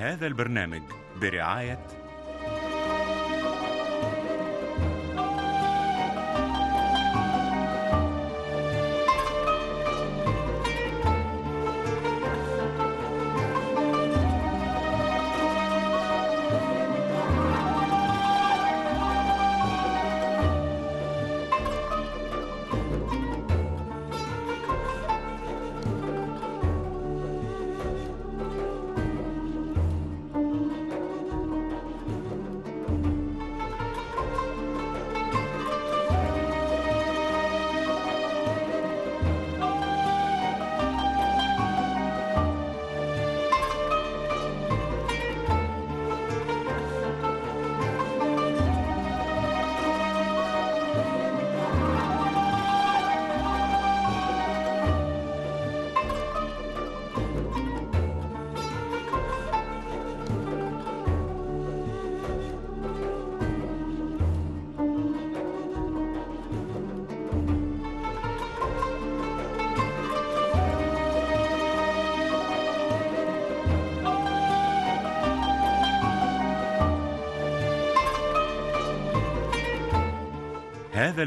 هذا البرنامج برعاية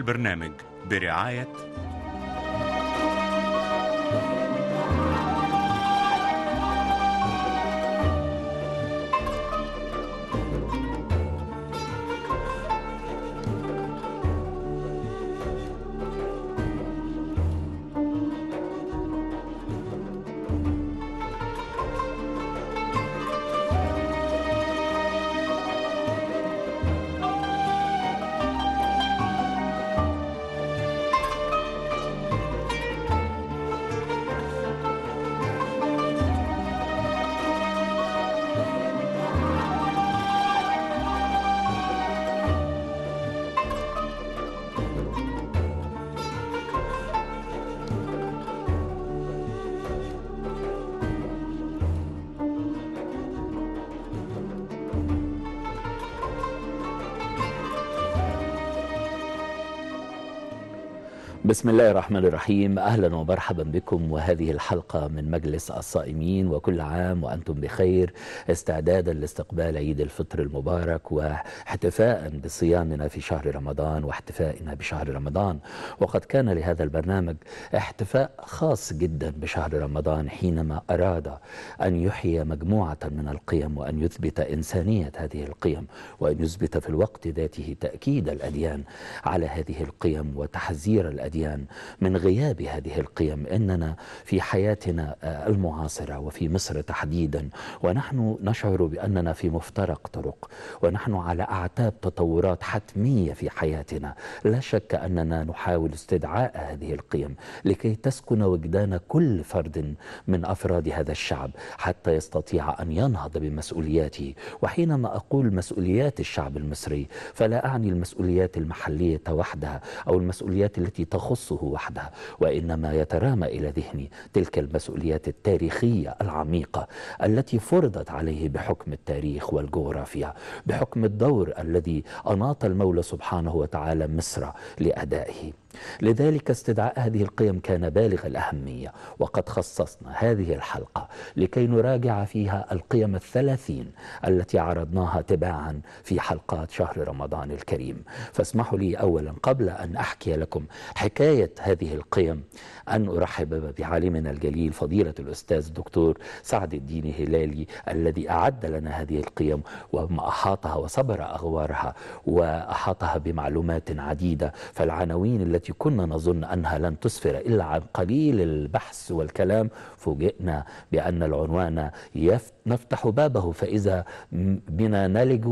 البرنامج برعاية بسم الله الرحمن الرحيم أهلا ومرحبا بكم وهذه الحلقة من مجلس الصائمين وكل عام وأنتم بخير استعدادا لاستقبال عيد الفطر المبارك واحتفاء بصيامنا في شهر رمضان واحتفائنا بشهر رمضان وقد كان لهذا البرنامج احتفاء خاص جدا بشهر رمضان حينما أراد أن يحيي مجموعة من القيم وأن يثبت إنسانية هذه القيم وأن يثبت في الوقت ذاته تأكيد الأديان على هذه القيم وتحذير الأديان الاديان من غياب هذه القيم اننا في حياتنا آه، المعاصره وفي مصر تحديدا ونحن نشعر باننا في مفترق طرق ونحن على اعتاب تطورات حتميه في حياتنا لا شك اننا نحاول استدعاء هذه القيم لكي تسكن وجدان كل فرد من افراد هذا الشعب حتى يستطيع ان ينهض بمسؤولياته وحينما اقول مسؤوليات الشعب المصري فلا اعني المسؤوليات المحليه وحدها او المسؤوليات التي تغ تخصه وحده وإنما يترامى إلى ذهني تلك المسؤوليات التاريخية العميقة التي فرضت عليه بحكم التاريخ والجغرافيا بحكم الدور الذي أناط المولى سبحانه وتعالى مصر لأدائه لذلك استدعاء هذه القيم كان بالغ الأهمية وقد خصصنا هذه الحلقة لكي نراجع فيها القيم الثلاثين التي عرضناها تباعا في حلقات شهر رمضان الكريم فاسمحوا لي أولا قبل أن أحكي لكم حكاية هذه القيم أن أرحب بعالمنا الجليل فضيلة الأستاذ الدكتور سعد الدين هلالي الذي أعد لنا هذه القيم وما أحاطها وصبر أغوارها وأحاطها بمعلومات عديدة فالعناوين التي التي كنا نظن أنها لن تسفر إلا عن قليل البحث والكلام فوجئنا بأن العنوان نفتح بابه فإذا بنا نلج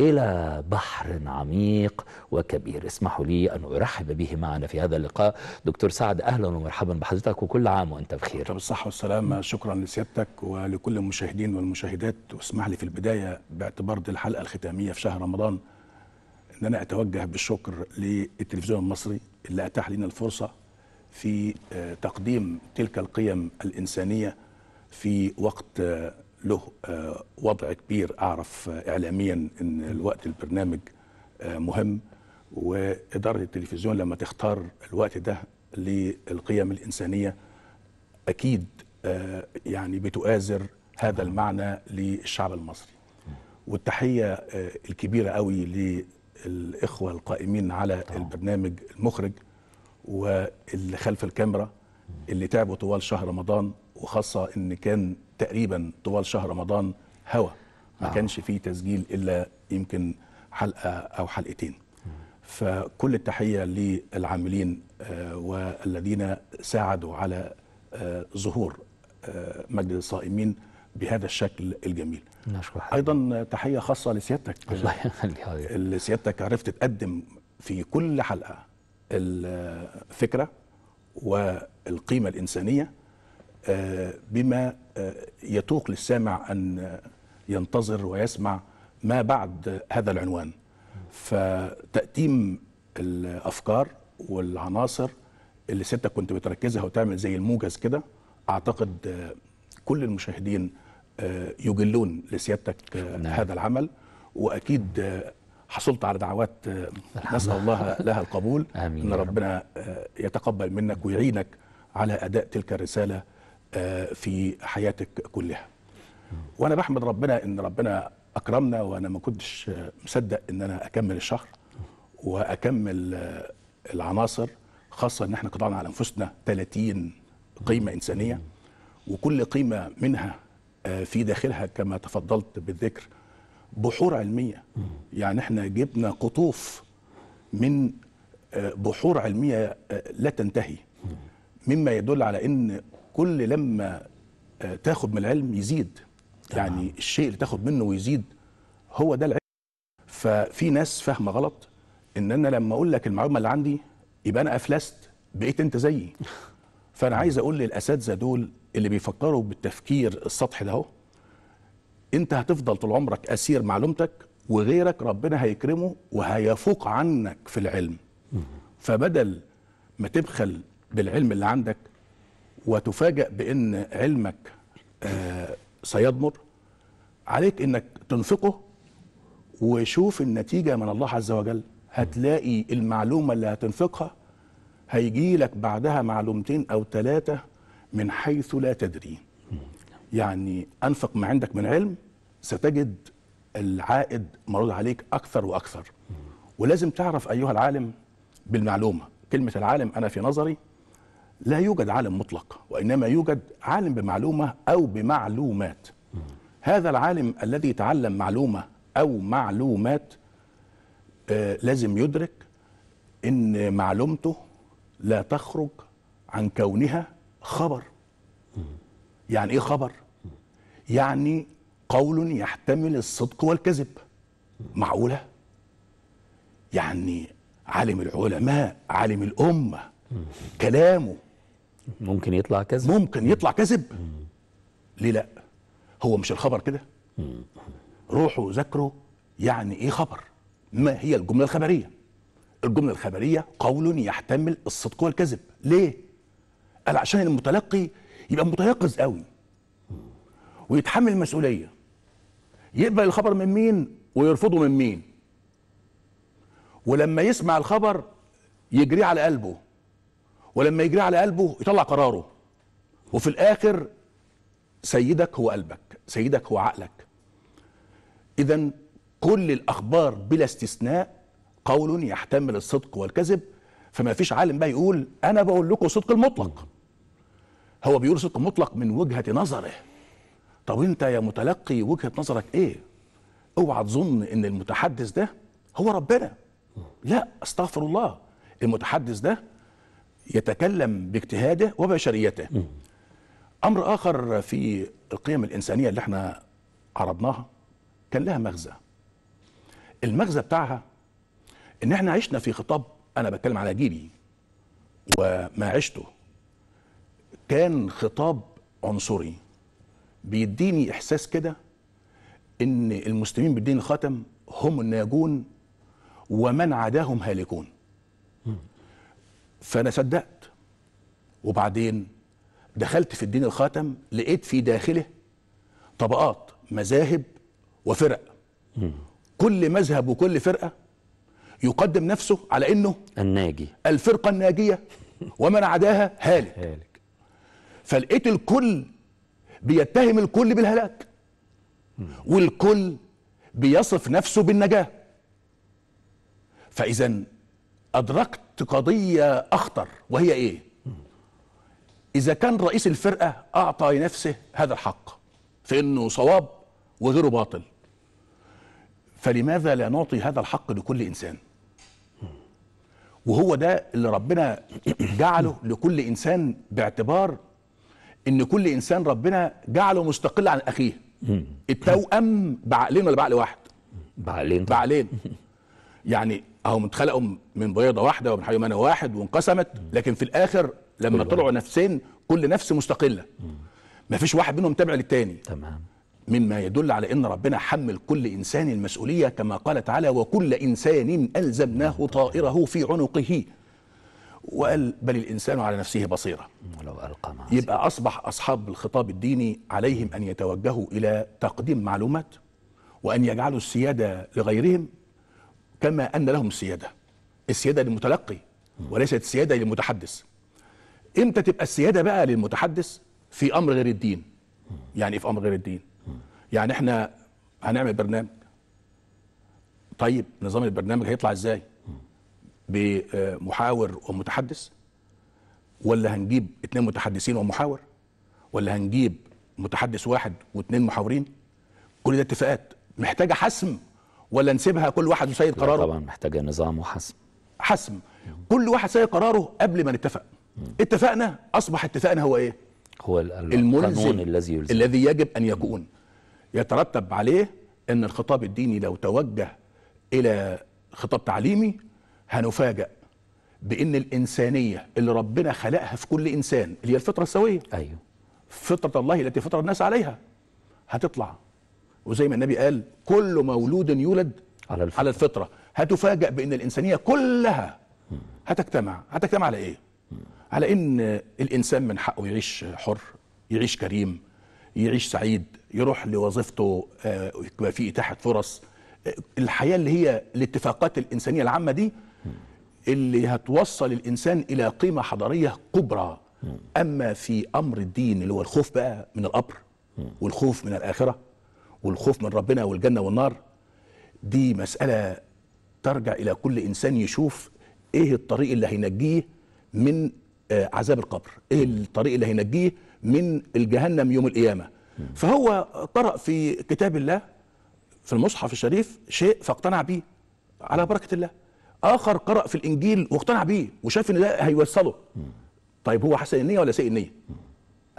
إلى بحر عميق وكبير اسمحوا لي أن أرحب به معنا في هذا اللقاء دكتور سعد أهلا ومرحبا بحضرتك وكل عام وأنت بخير بالصحة والسلامة شكرا لسيادتك ولكل المشاهدين والمشاهدات واسمح لي في البداية باعتبار دي الحلقة الختامية في شهر رمضان ان انا اتوجه بالشكر للتلفزيون المصري اللي اتاح لنا الفرصه في آه، تقديم تلك القيم الانسانيه في وقت آه، له آه، وضع كبير اعرف اعلاميا ان الوقت البرنامج مهم واداره التلفزيون لما تختار الوقت ده للقيم الانسانيه اكيد يعني بتؤازر هذا المعنى للشعب المصري والتحيه الكبيره قوي الإخوة القائمين على طبعا. البرنامج المخرج واللي خلف الكاميرا اللي تعبوا طوال شهر رمضان وخاصة إن كان تقريبا طوال شهر رمضان هوا ما آه. كانش فيه تسجيل إلا يمكن حلقة أو حلقتين فكل التحية للعاملين آه، والذين ساعدوا على آه، ظهور آه، مجلس الصائمين بهذا الشكل الجميل نشكر ايضا تحيه خاصه لسيادتك الله يخليك سيادتك عرفت تقدم في كل حلقه الفكره والقيمه الانسانيه آه، بما آه، يتوق للسامع ان ينتظر ويسمع ما بعد هذا العنوان فتقديم الأفكار والعناصر اللي سيادتك كنت بتركزها وتعمل زي الموجز كده أعتقد كل المشاهدين آه، يجلون لسيادتك آه، نعم. هذا العمل واكيد آه، حصلت على دعوات نسال الله لها القبول آمين ان ربنا يتقبل منك ويعينك على اداء تلك الرساله في حياتك كلها وانا بحمد ربنا ان ربنا اكرمنا وانا ما كنتش مصدق ان انا اكمل الشهر واكمل العناصر خاصه ان احنا قطعنا على انفسنا 30 قيمه انسانيه وكل قيمه منها آه، في داخلها كما تفضلت بالذكر بحور علميه يعني احنا جبنا قطوف من آه، بحور علميه آه، لا تنتهي مما يدل على ان كل لما تاخد من العلم يزيد يعني الشيء اللي تاخد منه ويزيد هو ده العلم ففي ناس فاهمه غلط ان انا لما اقول لك المعلومه اللي عندي يبقى انا افلست بقيت انت زيي فانا عايز اقول للاساتذه دول اللي بيفكروا بالتفكير السطحي ده انت هتفضل طول عمرك اسير معلومتك وغيرك ربنا هيكرمه وهيفوق عنك في العلم فبدل ما تبخل بالعلم اللي عندك وتفاجأ بأن علمك آه سيضمر عليك أنك تنفقه وشوف النتيجة من الله عز وجل هتلاقي المعلومة اللي هتنفقها هيجي لك بعدها معلومتين أو ثلاثة من حيث لا تدري يعني أنفق ما عندك من علم ستجد العائد مرض عليك أكثر وأكثر ولازم تعرف أيها العالم بالمعلومة كلمة العالم أنا في نظري لا يوجد عالم مطلق وإنما يوجد عالم بمعلومة أو بمعلومات هذا العالم الذي تعلم معلومة أو معلومات آه لازم يدرك إن معلومته لا تخرج عن كونها خبر يعني ايه خبر يعني قول يحتمل الصدق والكذب معقوله يعني عالم العلماء عالم الامه كلامه ممكن يطلع كذب ممكن يطلع كذب ليه لا هو مش الخبر كده روحوا ذاكروا يعني ايه خبر ما هي الجمله الخبريه الجملة الخبرية قول يحتمل الصدق والكذب ليه؟ قال عشان المتلقي يبقى متيقظ قوي ويتحمل المسؤولية يقبل الخبر من مين ويرفضه من مين ولما يسمع الخبر يجريه على قلبه ولما يجريه على قلبه يطلع قراره وفي الآخر سيدك هو قلبك سيدك هو عقلك إذا كل الأخبار بلا استثناء قول يحتمل الصدق والكذب فما فيش عالم بقى يقول انا بقول لكم صدق المطلق هو بيقول صدق مطلق من وجهه نظره طب انت يا متلقي وجهه نظرك ايه اوعى تظن ان المتحدث ده هو ربنا لا استغفر الله المتحدث ده يتكلم باجتهاده وبشريته امر اخر في القيم الانسانيه اللي احنا عرضناها كان لها مغزى المغزى بتاعها ان احنا عشنا في خطاب انا بتكلم على جيلي وما عشته كان خطاب عنصري بيديني احساس كده ان المسلمين بالدين الخاتم هم الناجون ومن عداهم هالكون فانا صدقت وبعدين دخلت في الدين الخاتم لقيت في داخله طبقات مذاهب وفرق كل مذهب وكل فرقه يقدم نفسه على انه الناجي الفرقه الناجيه ومن عداها هالك هالك فلقيت الكل بيتهم الكل بالهلاك والكل بيصف نفسه بالنجاه فاذا ادركت قضيه اخطر وهي ايه اذا كان رئيس الفرقه اعطى لنفسه هذا الحق في انه صواب وغيره باطل فلماذا لا نعطي هذا الحق لكل انسان وهو ده اللي ربنا جعله لكل انسان باعتبار ان كل انسان ربنا جعله مستقل عن اخيه التوأم بعقلين ولا بعقل واحد بعقلين بعقلين يعني اهو اتخلقوا من بيضه واحده ومن حيوان واحد وانقسمت لكن في الاخر لما طلعوا نفسين كل نفس مستقله مفيش واحد منهم تابع للتاني تمام مما يدل على ان ربنا حمل كل انسان المسؤوليه كما قال تعالى وكل انسان الزمناه طائره في عنقه وقال بل الانسان على نفسه بصيره ولو القى معصير. يبقى اصبح اصحاب الخطاب الديني عليهم ان يتوجهوا الى تقديم معلومات وان يجعلوا السياده لغيرهم كما ان لهم السياده السياده للمتلقي وليست السياده للمتحدث امتى تبقى السياده بقى للمتحدث في امر غير الدين يعني إيه في امر غير الدين يعني احنا هنعمل برنامج طيب نظام البرنامج هيطلع ازاي بمحاور ومتحدث ولا هنجيب اتنين متحدثين ومحاور ولا هنجيب متحدث واحد واتنين محاورين كل ده اتفاقات محتاجه حسم ولا نسيبها كل واحد يسيد قراره طبعا محتاجه نظام وحسم حسم كل واحد سيد قراره قبل ما نتفق اتفقنا اصبح اتفاقنا هو ايه هو الملزم الذي يلزم الذي يجب ان يكون يترتب عليه ان الخطاب الديني لو توجه الى خطاب تعليمي هنفاجأ بان الانسانيه اللي ربنا خلقها في كل انسان اللي هي الفطره السويه ايوه فطره الله التي فطر الناس عليها هتطلع وزي ما النبي قال كل مولود يولد على الفطره, على الفطرة. هتفاجأ بان الانسانيه كلها هتجتمع هتجتمع على ايه على ان الانسان من حقه يعيش حر يعيش كريم يعيش سعيد يروح لوظيفته آه، يبقى في اتاحه فرص آه، الحياه اللي هي الاتفاقات الانسانيه العامه دي اللي هتوصل الانسان الى قيمه حضاريه كبرى اما في امر الدين اللي هو الخوف بقى من القبر والخوف من الاخره والخوف من ربنا والجنه والنار دي مساله ترجع الى كل انسان يشوف ايه الطريق اللي هينجيه من آه، عذاب القبر ايه الطريق اللي هينجيه من الجهنم يوم القيامه فهو قرأ في كتاب الله في المصحف الشريف شيء فاقتنع به على بركة الله آخر قرأ في الإنجيل واقتنع به وشاف إن ده هيوصله طيب هو حسن النية ولا سيء النية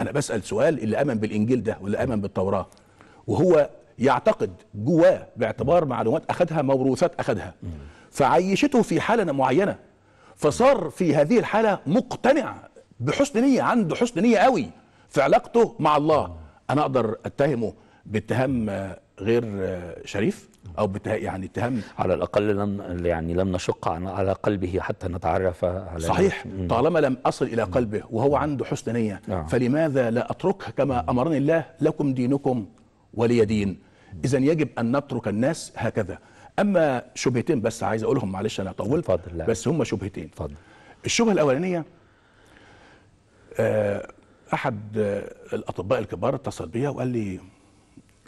أنا بسأل سؤال اللي أمن بالإنجيل ده واللي أمن بالتوراة وهو يعتقد جواه باعتبار معلومات أخذها موروثات أخذها فعيشته في حالة معينة فصار في هذه الحالة مقتنع بحسن نية عنده حسن نية قوي في علاقته مع الله انا اقدر اتهمه باتهام غير شريف او يعني اتهام على الاقل لم يعني لم نشق على قلبه حتى نتعرف على صحيح طالما لم اصل الى قلبه وهو عنده حسن نيه آه. فلماذا لا اتركه كما امرني الله لكم دينكم ولي دين اذا يجب ان نترك الناس هكذا اما شبهتين بس عايز اقولهم معلش انا طولت بس هم شبهتين فضل. الشبهه الاولانيه آه احد الاطباء الكبار اتصل بيا وقال لي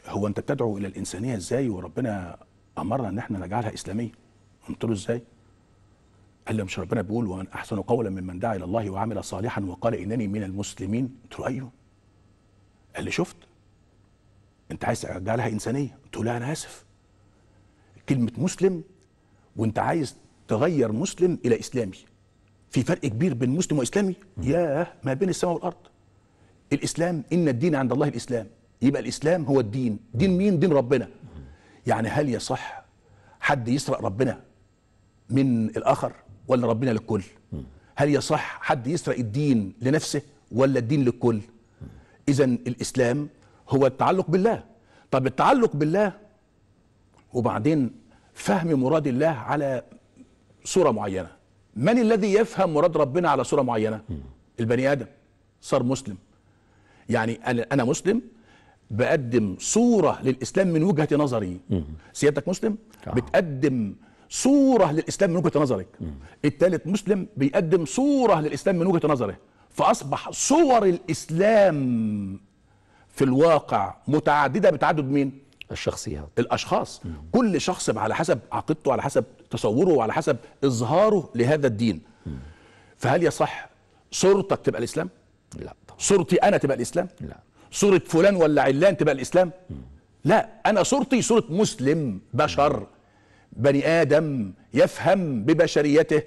هو انت بتدعو الى الانسانيه ازاي وربنا امرنا ان احنا نجعلها اسلاميه قلت له ازاي قال لي مش ربنا بيقول ومن احسن قولا ممن دعا الى الله وعمل صالحا وقال انني من المسلمين قلت له ايوه قال لي شفت انت عايز تجعلها انسانيه قلت له لا انا اسف كلمه مسلم وانت عايز تغير مسلم الى اسلامي في فرق كبير بين مسلم واسلامي ياه ما بين السماء والارض الإسلام إن الدين عند الله الإسلام يبقى الإسلام هو الدين دين مين دين ربنا يعني هل يصح حد يسرق ربنا من الآخر ولا ربنا للكل هل يصح حد يسرق الدين لنفسه ولا الدين للكل إذا الإسلام هو التعلق بالله طب التعلق بالله وبعدين فهم مراد الله على صورة معينة من الذي يفهم مراد ربنا على صورة معينة البني آدم صار مسلم يعني انا انا مسلم بقدم صوره للاسلام من وجهه نظري سيادتك مسلم نعم. بتقدم صوره للاسلام من وجهه نظرك الثالث مسلم بيقدم صوره للاسلام من وجهه نظره فاصبح صور الاسلام في الواقع متعدده بتعدد مين الشخصيات الاشخاص مم. كل شخص على حسب عقيدته على حسب تصوره وعلى حسب اظهاره لهذا الدين مم. فهل يصح صورتك تبقى الاسلام لا صورتي انا تبقى الاسلام لا صورة فلان ولا علان تبقى الاسلام لا انا صورتي صورة مسلم بشر بني ادم يفهم ببشريته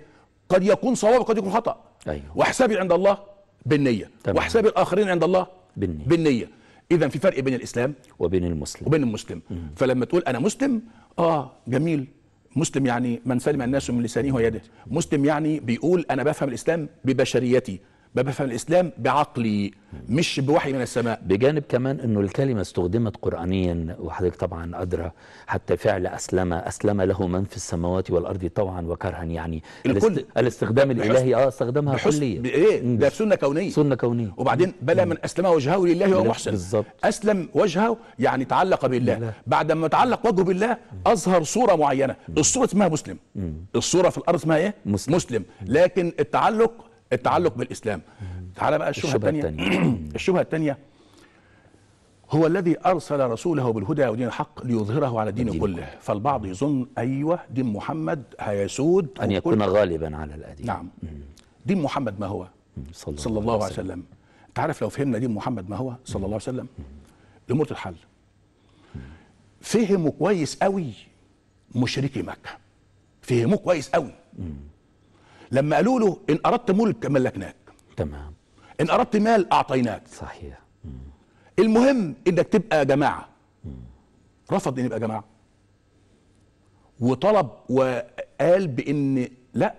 قد يكون صواب قد يكون خطا أيوه. وحسابي عند الله بالنيه طبعا. وحساب الاخرين عند الله بالنيه, بالنية. اذا في فرق بين الاسلام وبين المسلم وبين المسلم مم. فلما تقول انا مسلم اه جميل مسلم يعني من سلم الناس من لسانه ويده مسلم يعني بيقول انا بفهم الاسلام ببشريتي بفهم الاسلام بعقلي مش بوحي من السماء بجانب كمان انه الكلمه استخدمت قرانيا وحضرتك طبعا ادرى حتى فعل اسلم اسلم له من في السماوات والارض طوعا وكرها يعني الكل الاستخدام الالهي اه استخدمها كليا ايه ده سنه كونيه سنه كونيه وبعدين بلى من اسلم وجهه لله وهو محسن بالظبط اسلم وجهه يعني تعلق بالله بعد ما تعلق وجهه بالله اظهر صوره معينه الصوره اسمها مسلم الصوره في الارض اسمها ايه مسلم, مسلم. لكن التعلق التعلق بالاسلام تعال بقى الشبهه الثانيه الشبهه الثانيه هو الذي ارسل رسوله بالهدى ودين الحق ليظهره على الدين كله فالبعض يظن ايوه دين محمد هيسود ان يكون غالبا على الاديان نعم دين محمد ما هو صلى, صلى الله عليه وسلم, تعرف انت عارف لو فهمنا دين محمد ما هو صلى الله عليه وسلم الامور تتحل فهموا كويس قوي مشركي مكه فهموه كويس قوي لما قالوا له ان اردت ملك ملكناك تمام ان اردت مال اعطيناك صحيح مم. المهم انك تبقى جماعه مم. رفض ان يبقى جماعه وطلب وقال بان لا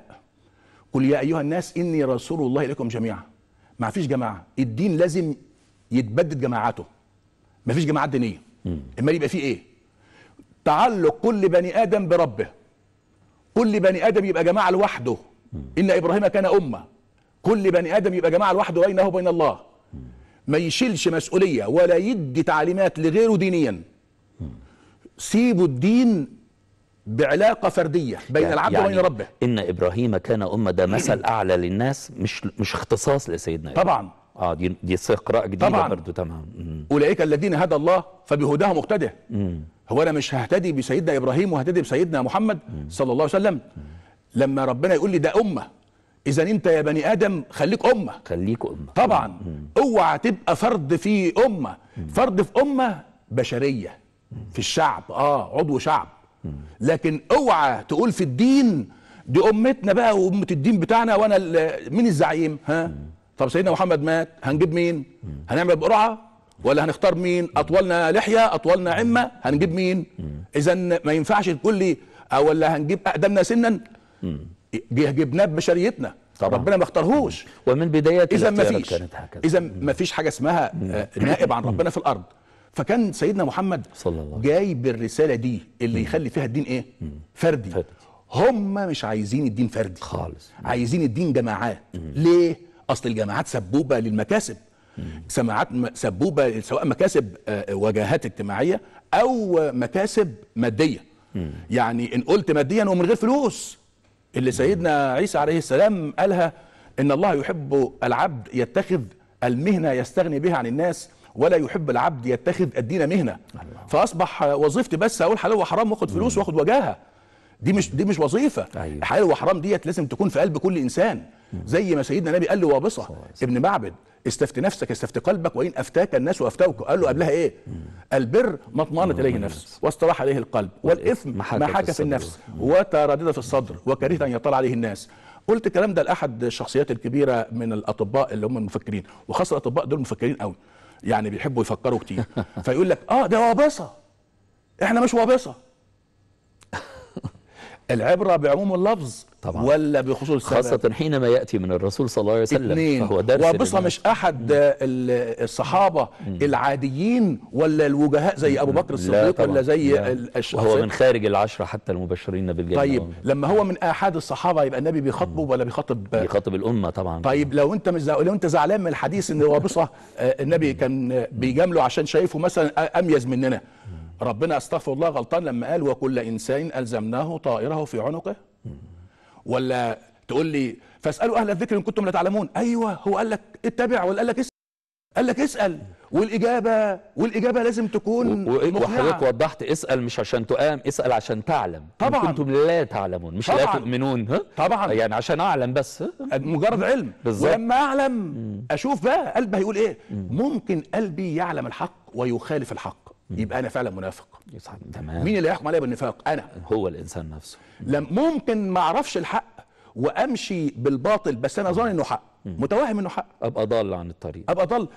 قل يا ايها الناس اني رسول الله اليكم جميعا ما فيش جماعه الدين لازم يتبدد جماعاته ما فيش جماعات دينيه امال يبقى فيه ايه تعلق كل بني ادم بربه كل بني ادم يبقى جماعه لوحده إن إبراهيم كان أمة كل بني آدم يبقى جماعة لوحده بينه وبين الله ما يشيلش مسؤولية ولا يدي تعليمات لغيره دينيا سيبوا الدين بعلاقه فرديه بين يعني العبد يعني وبين ربه ان ابراهيم كان امه ده مثل اعلى للناس مش مش اختصاص لسيدنا إبراهيم. طبعا اه دي دي قراءه جديده طبعا برضه تمام اولئك الذين هدى الله فبهداه مقتده هو انا مش ههتدي بسيدنا ابراهيم وههتدي بسيدنا محمد مم. صلى الله عليه وسلم مم. لما ربنا يقول لي ده امه اذا انت يا بني ادم خليك امه خليك امه طبعا مم. اوعى تبقى فرد في امه مم. فرد في امه بشريه مم. في الشعب اه عضو شعب مم. لكن اوعى تقول في الدين دي امتنا بقى وامه الدين بتاعنا وانا مين الزعيم ها مم. طب سيدنا محمد مات هنجيب مين مم. هنعمل بقرعه ولا هنختار مين اطولنا لحيه اطولنا عمه هنجيب مين اذا ما ينفعش تقول لي ولا هنجيب اقدمنا سنا جبناه ببشريتنا طبعا. ربنا ما اختارهوش ومن بدايه اذا ما فيش اذا ما فيش حاجه اسمها آه، نائب عن ربنا في الارض فكان سيدنا محمد صلى الله جاي بالرساله دي اللي يخلي فيها الدين ايه فردي, فردي. هم مش عايزين الدين فردي خالص عايزين الدين جماعات ليه اصل الجماعات سبوبه للمكاسب سماعات سبوبه سواء مكاسب آه، وجاهات اجتماعيه او مكاسب ماديه يعني ان قلت ماديا ومن غير فلوس اللي سيدنا عيسى عليه السلام قالها إن الله يحب العبد يتخذ المهنة يستغني بها عن الناس ولا يحب العبد يتخذ الدين مهنة فأصبح وظيفتي بس أقول حلال وحرام واخد فلوس واخد وجاهة دي مش دي مش وظيفه أيوة. حلال وحرام ديت لازم تكون في قلب كل انسان زي ما سيدنا النبي قال لوابصه ابن معبد استفت نفسك استفت قلبك وان افتاك الناس وافتوك قال له قبلها ايه البر ما اطمأنت اليه النفس واستراح اليه القلب والاثم ما حاك في النفس وتردد في الصدر وكره ان يطلع عليه الناس قلت الكلام ده لاحد الشخصيات الكبيره من الاطباء اللي هم المفكرين وخاصه الاطباء دول مفكرين قوي يعني بيحبوا يفكروا كتير فيقول لك اه ده وابصه احنا مش وابصه العبرة بعموم اللفظ طبعا ولا بخصوص السبب خاصة حينما يأتي من الرسول صلى الله عليه وسلم اتنين. فهو درس وبصة مش أحد الصحابة مم. العاديين ولا الوجهاء زي أبو بكر الصديق ولا زي الأشخاص وهو من خارج العشرة حتى المبشرين بالجنة طيب لما هو من أحد الصحابة يبقى النبي بيخاطبه ولا بيخاطب بيخاطب الأمة طبعا طيب لو أنت مش لو أنت زعلان من الحديث إن هو آه، النبي كان بيجامله عشان شايفه مثلا أميز مننا ربنا استغفر الله غلطان لما قال وكل انسان الزمناه طائره في عنقه ولا تقول لي فاسالوا اهل الذكر ان كنتم لا تعلمون ايوه هو قال لك اتبع ولا قال لك اسال قال لك اسال والاجابه والاجابه لازم تكون وحضرتك وضحت اسال مش عشان تقام اسال عشان تعلم طبعا كنتم لا تعلمون مش طبعاً لا تؤمنون ها؟ طبعا يعني عشان اعلم بس مجرد علم بالظبط ولما اعلم اشوف بقى قلبي هيقول ايه ممكن قلبي يعلم الحق ويخالف الحق يبقى انا فعلا منافق صح. تمام مين اللي هيحكم عليا بالنفاق انا هو الانسان نفسه لم ممكن ما اعرفش الحق وامشي بالباطل بس انا ظن انه حق متوهم انه حق ابقى ضال عن الطريق ابقى ضال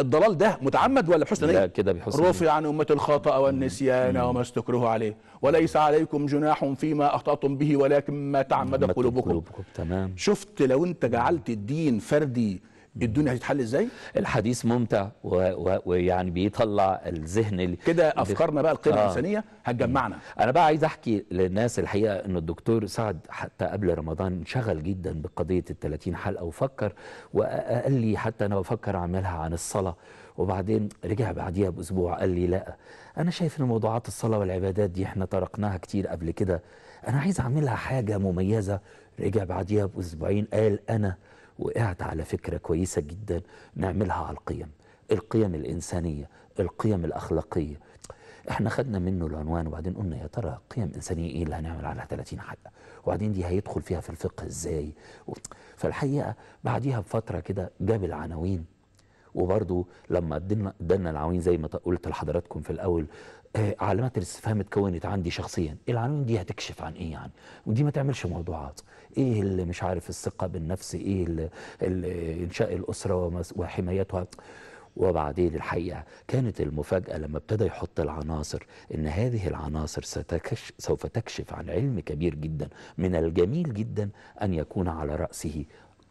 الضلال ده متعمد ولا بحسن نيه لا إيه؟ كده بحسن رفع إيه؟ عن امه الخطا والنسيان وما استكره عليه وليس عليكم جناح فيما اخطاتم به ولكن ما تعمد قلوبكم تمام شفت لو انت جعلت الدين فردي الدنيا هتتحل ازاي الحديث ممتع ويعني بيطلع الذهن كده افكارنا بقى القيم آه. الانسانيه هتجمعنا انا بقى عايز احكي للناس الحقيقه ان الدكتور سعد حتى قبل رمضان انشغل جدا بقضيه ال 30 حلقه وفكر وقال لي حتى انا بفكر اعملها عن الصلاه وبعدين رجع بعديها باسبوع قال لي لا انا شايف ان موضوعات الصلاه والعبادات دي احنا طرقناها كتير قبل كده انا عايز اعملها حاجه مميزه رجع بعديها باسبوعين قال انا وقعت على فكرة كويسة جدا نعملها على القيم القيم الإنسانية القيم الأخلاقية احنا خدنا منه العنوان وبعدين قلنا يا ترى قيم انسانيه ايه اللي هنعمل على 30 حلقه وبعدين دي هيدخل فيها في الفقه ازاي فالحقيقه بعديها بفتره كده جاب العناوين وبرضه لما ادانا العناوين زي ما قلت لحضراتكم في الاول آه، علامات الاستفهام اتكونت عندي شخصيا العناوين دي هتكشف عن ايه يعني ودي ما تعملش موضوعات ايه اللي مش عارف الثقه بالنفس ايه اللي انشاء الاسره وحمايتها وبعدين الحقيقة كانت المفاجأة لما ابتدى يحط العناصر إن هذه العناصر ستكش سوف تكشف عن علم كبير جدا من الجميل جدا أن يكون على رأسه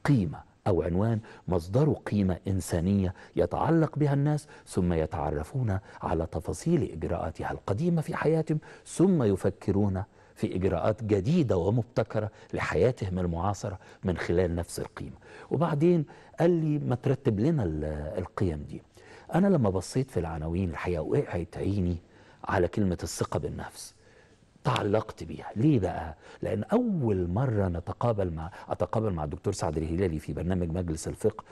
قيمة أو عنوان مصدر قيمة إنسانية يتعلق بها الناس ثم يتعرفون على تفاصيل إجراءاتها القديمة في حياتهم ثم يفكرون في إجراءات جديدة ومبتكرة لحياتهم المعاصرة من خلال نفس القيمة وبعدين قال لي ما ترتب لنا القيم دي أنا لما بصيت في العناوين الحقيقة وقعت عيني على كلمة الثقة بالنفس تعلقت بيها ليه بقى لان اول مره نتقابل مع اتقابل مع الدكتور سعد الهلالي في برنامج مجلس الفقه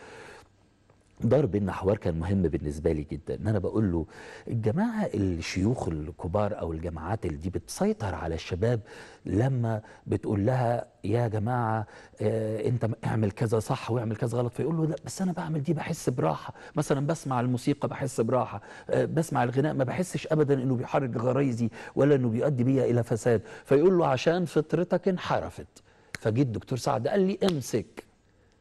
دار بينا حوار كان مهم بالنسبة لي جدا ان انا بقول له الجماعة الشيوخ الكبار او الجماعات اللي دي بتسيطر على الشباب لما بتقول لها يا جماعة آه انت اعمل كذا صح واعمل كذا غلط فيقول له لا بس انا بعمل دي بحس براحة مثلا بسمع الموسيقى بحس براحة آه بسمع الغناء ما بحسش ابدا انه بيحرج غرايزي ولا انه بيؤدي بيا الى فساد فيقول له عشان فطرتك انحرفت فجيت الدكتور سعد قال لي امسك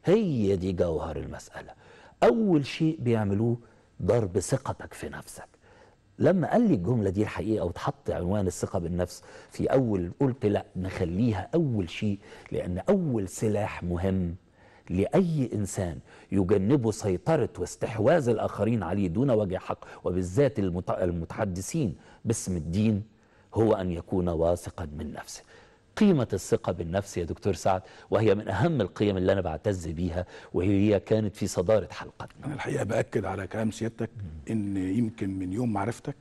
هي دي جوهر المسألة أول شيء بيعملوه ضرب ثقتك في نفسك لما قال لي الجملة دي الحقيقة وتحط عنوان الثقة بالنفس في أول قلت لا نخليها أول شيء لأن أول سلاح مهم لأي إنسان يجنبه سيطرة واستحواذ الآخرين عليه دون وجه حق وبالذات المتحدثين باسم الدين هو أن يكون واثقا من نفسه قيمة الثقة بالنفس يا دكتور سعد وهي من أهم القيم اللي أنا بعتز بيها وهي كانت في صدارة حلقتنا أنا الحقيقة بأكد على كلام سيادتك إن يمكن من يوم معرفتك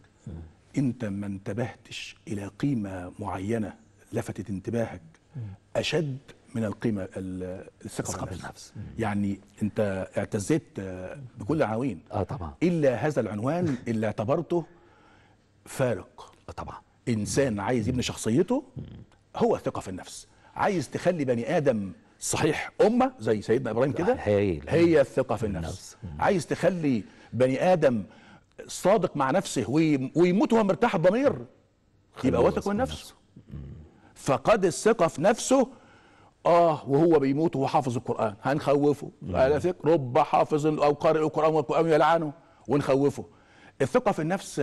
أنت ما انتبهتش إلى قيمة معينة لفتت انتباهك أشد من القيمه الثقه بالنفس بالنفس. يعني انت اعتزيت بكل العناوين اه طبعا الا هذا العنوان اللي اعتبرته فارق آه طبعا انسان عايز يبني شخصيته هو الثقه في النفس عايز تخلي بني ادم صحيح امه زي سيدنا ابراهيم كده هي الثقه في النفس عايز تخلي بني ادم صادق مع نفسه ويموت وهو مرتاح الضمير يبقى واثق من نفسه فقد الثقه في نفسه اه وهو بيموت وهو حافظ القران هنخوفه على فكره رب حافظ او قارئ القران والقران يلعنه ونخوفه الثقه في النفس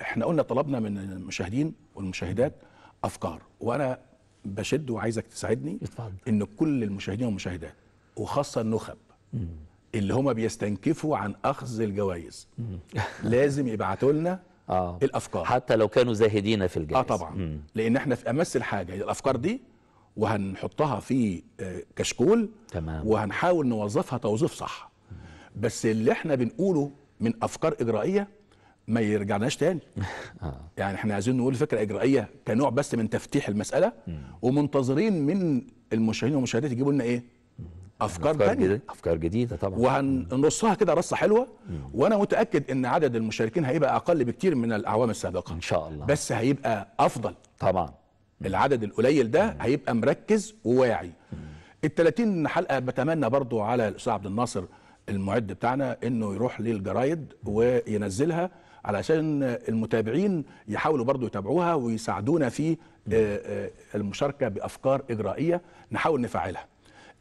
احنا قلنا طلبنا من المشاهدين والمشاهدات افكار وانا بشد وعايزك تساعدني اتفضل ان كل المشاهدين والمشاهدات وخاصه النخب مم. اللي هم بيستنكفوا عن اخذ الجوائز لازم يبعتوا لنا آه. الافكار حتى لو كانوا زاهدين في الجائزه اه طبعا مم. لان احنا في امس الحاجه الافكار دي وهنحطها في آه، كشكول تمام وهنحاول نوظفها توظيف صح مم. بس اللي احنا بنقوله من افكار اجرائيه ما يرجعناش تاني آه. يعني احنا عايزين نقول فكره اجرائيه كنوع بس من تفتيح المساله ومنتظرين من المشاهدين والمشاهدات يجيبوا لنا ايه افكار, جديده تانية افكار جديده طبعا وهنرصها كده رصه حلوه وانا متاكد ان عدد المشاركين هيبقى اقل بكتير من الاعوام السابقه ان شاء الله بس هيبقى افضل طبعا العدد القليل ده هيبقى مركز وواعي ال 30 حلقه بتمنى برضو على الاستاذ عبد الناصر المعد بتاعنا انه يروح للجرايد وينزلها علشان المتابعين يحاولوا برضو يتابعوها ويساعدونا في آه، آه، المشاركه بافكار اجرائيه نحاول نفعلها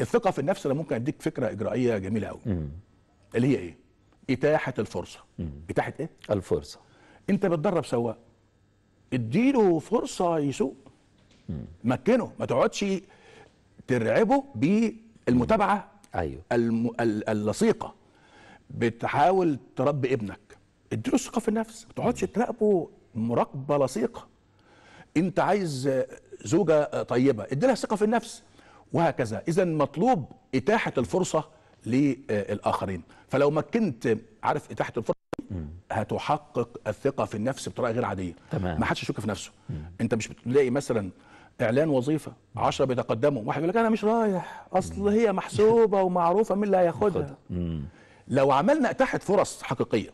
الثقه في النفس انا ممكن اديك فكره اجرائيه جميله قوي اللي هي ايه اتاحه الفرصه اتاحه ايه الفرصه انت بتدرب سواق اديله فرصه يسوق مكنه ما تقعدش ترعبه بالمتابعه ايوه الم... اللصيقه بتحاول تربي ابنك اديله الثقه في النفس ما تقعدش تراقبه مراقبه لصيقه انت عايز زوجه طيبه اديلها ثقه في النفس وهكذا اذا مطلوب اتاحه الفرصه للاخرين فلو مكنت عارف اتاحه الفرصه هتحقق الثقه في النفس بطريقه غير عاديه تمام ما حدش يشك في نفسه مم. انت مش بتلاقي مثلا اعلان وظيفه 10 بيتقدموا واحد يقول لك انا مش رايح اصل هي محسوبه ومعروفه مين اللي هياخدها لو عملنا اتاحه فرص حقيقيه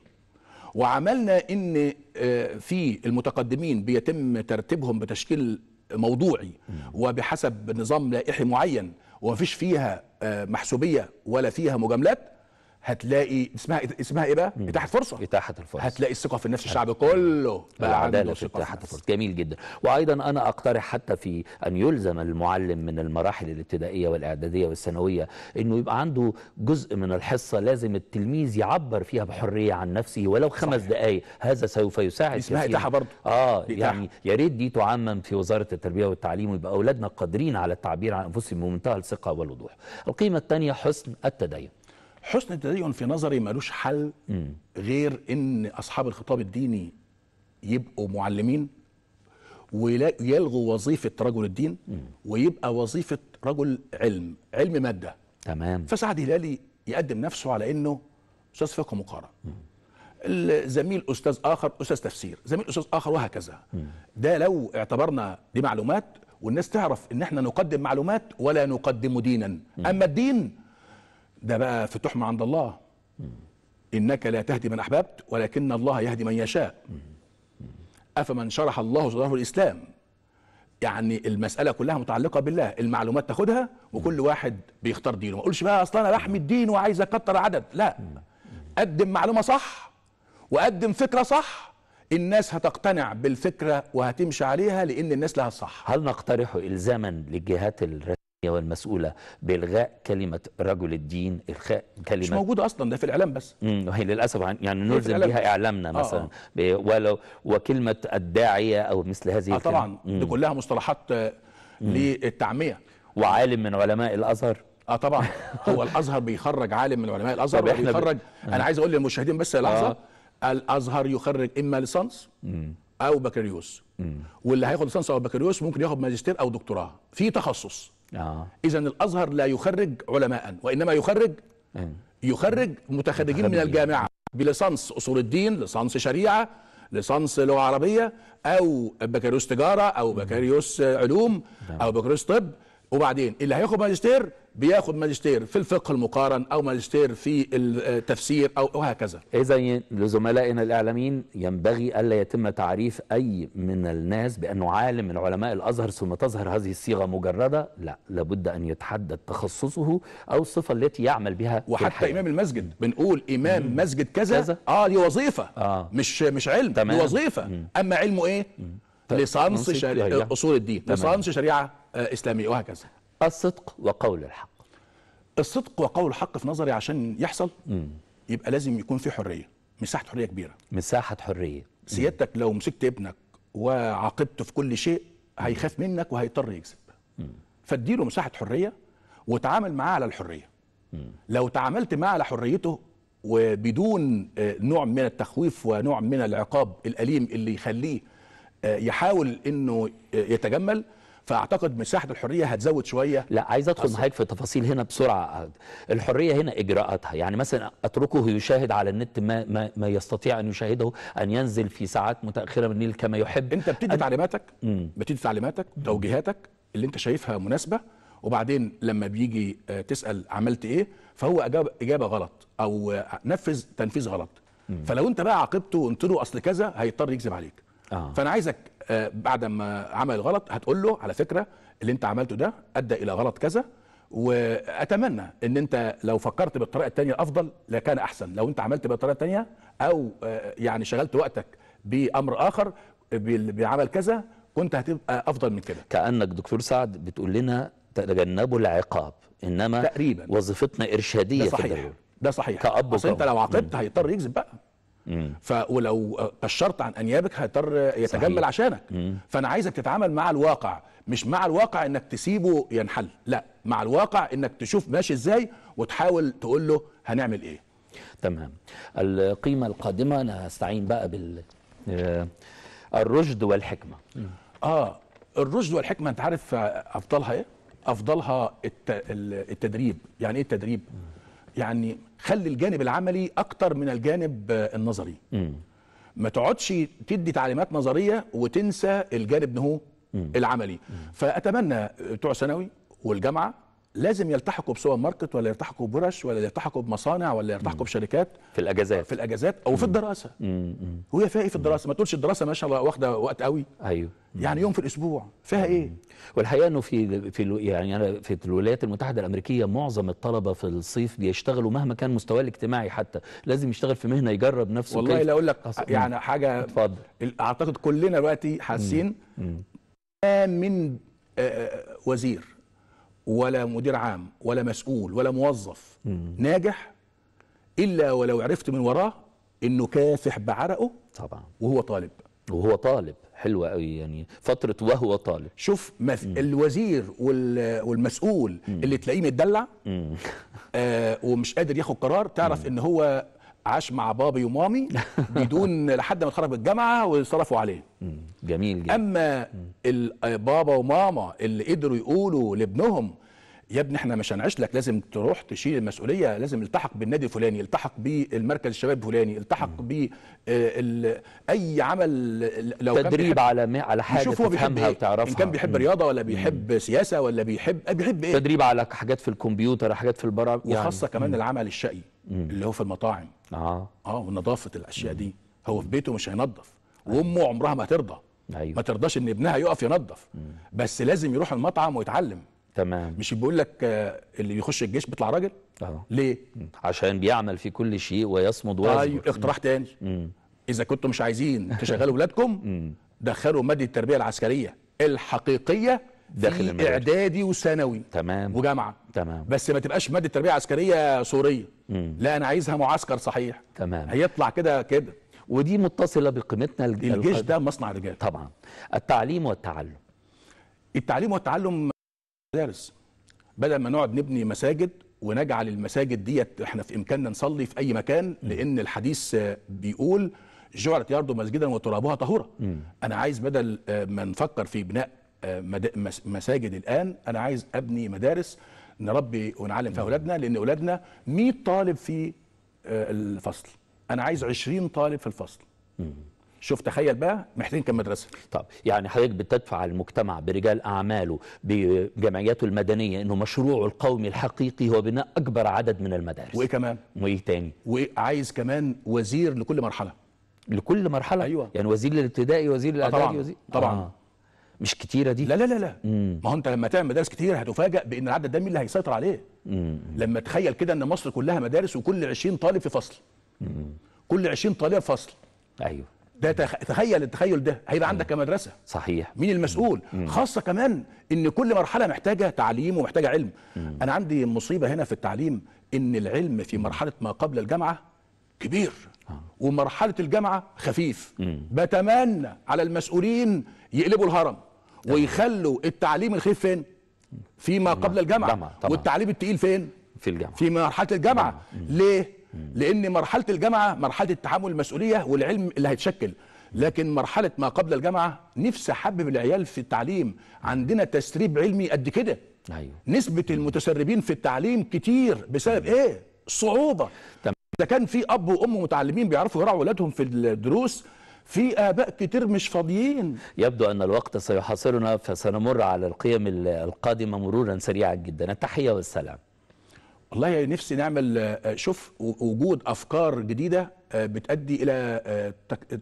وعملنا ان آه، في المتقدمين بيتم ترتيبهم بتشكيل موضوعي وبحسب نظام لائحي معين ومفيش فيها آه، محسوبيه ولا فيها مجاملات هتلاقي اسمها إيه؟ اسمها ايه بقى؟ اتاحه فرصه اتاحه الفرص هتلاقي الثقه في النفس الشعب كله بقى عنده ثقه اتاحه الفرص جميل جدا وايضا انا اقترح حتى في ان يلزم المعلم من المراحل الابتدائيه والاعداديه والثانويه انه يبقى عنده جزء من الحصه لازم التلميذ يعبر فيها بحريه عن نفسه ولو خمس دقائق هذا سوف يساعد اسمها اتاحه برضه اه يعني يا ريت دي تعمم في وزاره التربيه والتعليم ويبقى اولادنا قادرين على التعبير عن انفسهم بمنتهى الثقه والوضوح القيمه الثانيه حسن التدين حسن التدين في نظري ملوش حل غير ان اصحاب الخطاب الديني يبقوا معلمين ويلغوا وظيفه رجل الدين ويبقى وظيفه رجل علم علم ماده تمام فسعد هلالي يقدم نفسه على انه استاذ فقه مقارن زميل استاذ اخر استاذ تفسير زميل استاذ اخر وهكذا ده لو اعتبرنا دي معلومات والناس تعرف ان احنا نقدم معلومات ولا نقدم دينا اما الدين ده بقى فتوح من عند الله إنك لا تهدي من أحببت ولكن الله يهدي من يشاء أفمن شرح الله صدره الإسلام يعني المسألة كلها متعلقة بالله المعلومات تاخدها وكل واحد بيختار دينه ما أقولش بقى أصلا أنا بحمي الدين وعايز أكتر عدد لا قدم معلومة صح وقدم فكرة صح الناس هتقتنع بالفكرة وهتمشي عليها لأن الناس لها الصح هل نقترح إلزاما للجهات الرسمية والمسؤوله بالغاء كلمه رجل الدين الخاء كلمه مش موجوده اصلا ده في الاعلام بس امم للاسف يعني نلزم بها اعلامنا آه، مثلا آه. ولو وكلمه الداعيه او مثل هذه آه طبعا دي كلها مصطلحات آه، للتعميه وعالم من علماء الازهر اه طبعا هو الازهر بيخرج عالم من علماء الازهر بيخرج آه. انا عايز اقول للمشاهدين بس لحظه آه. الازهر يخرج اما ليسانس او بكالوريوس واللي هياخد ليسانس او بكالوريوس ممكن ياخد ماجستير او دكتوراه في تخصص آه. إذا الأزهر لا يخرج علماء وإنما يخرج آه. يخرج متخرجين من الجامعة بليسانس أصول الدين ليسانس شريعة ليسانس لغة عربية أو بكالوريوس تجارة أو بكالوريوس علوم أو بكالوريوس طب وبعدين اللي هياخد ماجستير بياخد ماجستير في الفقه المقارن او ماجستير في التفسير او وهكذا اذا لزملائنا الاعلاميين ينبغي الا يتم تعريف اي من الناس بانه عالم من علماء الازهر ثم تظهر هذه الصيغه مجرده لا لابد ان يتحدد تخصصه او الصفه التي يعمل بها وحتى امام المسجد بنقول امام مم. مسجد كذا, كذا. اه دي وظيفه آه. مش مش علم دي وظيفه مم. اما علمه ايه طيب، ليسانس شريعه اصول الدين ليسانس شريعه آه، إسلامية وهكذا الصدق وقول الحق الصدق وقول الحق في نظري عشان يحصل مم. يبقى لازم يكون في حرية مساحة حرية كبيرة مساحة حرية سيادتك لو مسكت ابنك وعاقبته في كل شيء هيخاف منك وهيضطر يكذب فاديله مساحة حرية وتعامل معاه على الحرية مم. لو تعاملت معاه على حريته وبدون آه، نوع من التخويف ونوع من العقاب الأليم اللي يخليه آه، يحاول انه يتجمل فاعتقد مساحه الحريه هتزود شويه لا عايز ادخل معاك في تفاصيل هنا بسرعه الحريه هنا اجراءاتها يعني مثلا اتركه يشاهد على النت ما ما, ما يستطيع ان يشاهده ان ينزل في ساعات متاخره من الليل كما يحب انت بتدي أن... تعليماتك بتدي تعليماتك توجيهاتك اللي انت شايفها مناسبه وبعدين لما بيجي آه، تسال عملت ايه فهو اجاب اجابه غلط او آه، نفذ تنفيذ غلط مم. فلو انت بقى عاقبته وقلت له اصل كذا هيضطر يكذب عليك آه. فانا عايزك آه، بعد ما عمل الغلط هتقول له على فكره اللي انت عملته ده ادى الى غلط كذا واتمنى ان انت لو فكرت بالطريقه الثانيه الافضل لكان احسن لو انت عملت بالطريقه الثانيه او آه، يعني شغلت وقتك بامر اخر بعمل كذا كنت هتبقى افضل من كده كانك دكتور سعد بتقول لنا تجنبوا العقاب انما تقريبا وظيفتنا ارشاديه ده صحيح في ده صحيح كأب انت لو عاقبت هيضطر يكذب بقى ف ولو قشرت عن انيابك هيضطر يتجمل صحيح. عشانك مم. فانا عايزك تتعامل مع الواقع مش مع الواقع انك تسيبه ينحل لا مع الواقع انك تشوف ماشي ازاي وتحاول تقول له هنعمل ايه تمام القيمه القادمه انا هستعين بقى بال آه، الرشد والحكمه مم. اه الرشد والحكمه انت عارف افضلها ايه افضلها التدريب يعني ايه التدريب مم. يعني خلي الجانب العملي اكتر من الجانب آه، النظري ما تقعدش تدي تعليمات نظريه وتنسى الجانب نهو العملي فاتمنى آه، بتوع ثانوي والجامعه لازم يلتحقوا بسوبر ماركت ولا يلتحقوا بورش ولا يلتحقوا بمصانع ولا يلتحقوا بشركات في الاجازات في الاجازات او في الدراسه هو فيها ايه في الدراسه ما تقولش الدراسه ما شاء الله واخده وقت قوي ايوه يعني يوم في الاسبوع فيها ايه والحقيقه انه في في يعني انا في الولايات المتحده الامريكيه معظم الطلبه في الصيف بيشتغلوا مهما كان مستواه الاجتماعي حتى لازم يشتغل في مهنه يجرب نفسه والله لا اقول لك يعني حاجه اتفضل اعتقد كلنا دلوقتي حاسين من وزير ولا مدير عام ولا مسؤول ولا موظف مم. ناجح الا ولو عرفت من وراه انه كافح بعرقه طبعا وهو طالب وهو طالب حلوة قوي يعني فترة وهو طالب شوف مف... الوزير وال... والمسؤول مم. اللي تلاقيه متدلع آه ومش قادر ياخد قرار تعرف مم. ان هو عاش مع بابي ومامي بدون لحد ما اتخرج من الجامعه وصرفوا عليه جميل جدا اما بابا وماما اللي قدروا يقولوا لابنهم يا ابني احنا مش هنعيش لك لازم تروح تشيل المسؤوليه لازم التحق بالنادي الفلاني التحق بالمركز الشباب الفلاني التحق ب آه، اي عمل لو تدريب كان على على حاجه شوف هو تفهمها إيه. وتعرفها ان كان بيحب رياضه ولا بيحب مم. سياسه ولا بيحب بيحب ايه تدريب على حاجات في الكمبيوتر حاجات في البرامج يعني. وخاصه يعني. كمان مم. العمل الشقي اللي هو في المطاعم اه اه ونظافه الاشياء دي هو في بيته مش هينظف أيوة. وامه عمرها ما ترضى أيوة. ما ترضاش ان ابنها يقف ينظف بس لازم يروح المطعم ويتعلم تمام مش بيقول لك آه، اللي يخش الجيش بيطلع راجل اه ليه عشان بيعمل في كل شيء ويصمد ويصمد ايوه طيب، اقتراح تاني مم. اذا كنتم مش عايزين تشغلوا ولادكم دخلوا ماده التربيه العسكريه الحقيقيه داخل في اعدادي وثانوي تمام وجامعه تمام بس ما تبقاش ماده تربيه عسكريه سوريه مم. لا انا عايزها معسكر صحيح تمام هيطلع كده كده ودي متصله بقيمتنا الجيش ده مصنع رجال طبعا التعليم والتعلم التعليم والتعلم مدارس بدل ما نقعد نبني مساجد ونجعل المساجد ديت احنا في امكاننا نصلي في اي مكان لان الحديث بيقول جعلت يرضوا مسجدا وترابها طهورا انا عايز بدل آه، ما نفكر في بناء آه، مساجد الان انا عايز ابني مدارس نربي ونعلم فيها اولادنا لان اولادنا 100 آه، طالب في الفصل انا عايز 20 طالب في الفصل شوف تخيل بقى محتاجين كم مدرسه طب يعني حضرتك بتدفع المجتمع برجال اعماله بجمعياته المدنيه انه مشروعه القومي الحقيقي هو بناء اكبر عدد من المدارس وايه كمان وايه تاني وعايز كمان وزير لكل مرحله لكل مرحله أيوة. يعني وزير للابتدائي وزير للاعدادي آه، وزير طبعا آه. طبعا مش كتيره دي لا لا لا لا ما هو انت لما تعمل مدارس كتيره هتفاجئ بان العدد ده مين اللي هيسيطر عليه مم. لما تخيل كده ان مصر كلها مدارس وكل 20 طالب في فصل مم. كل 20 طالب في فصل ايوه ده تخيل التخيل ده هيبقى عندك كمدرسه صحيح مين المسؤول مم. خاصه كمان ان كل مرحله محتاجه تعليم ومحتاجه علم مم. انا عندي مصيبه هنا في التعليم ان العلم في مرحله ما قبل الجامعه كبير ومرحله الجامعه خفيف بتمنى على المسؤولين يقلبوا الهرم ويخلوا التعليم الخفيف فين فيما قبل الجامعه والتعليم التقيل فين في الجامعه في مرحله الجامعه ليه لان مرحله الجامعه مرحله التحمل المسؤوليه والعلم اللي هيتشكل لكن مرحله ما قبل الجامعه نفسي احبب العيال في التعليم عندنا تسريب علمي قد كده أيوه. نسبه المتسربين في التعليم كتير بسبب أيوه. ايه صعوبه تمام. اذا كان في اب وام متعلمين بيعرفوا يراعوا اولادهم في الدروس في آباء كتير مش فاضيين يبدو أن الوقت سيحاصرنا فسنمر على القيم القادمة مرورا سريعا جدا التحية والسلام والله يعني نفسي نعمل آه، شوف وجود أفكار جديدة آه، بتؤدي إلى آه،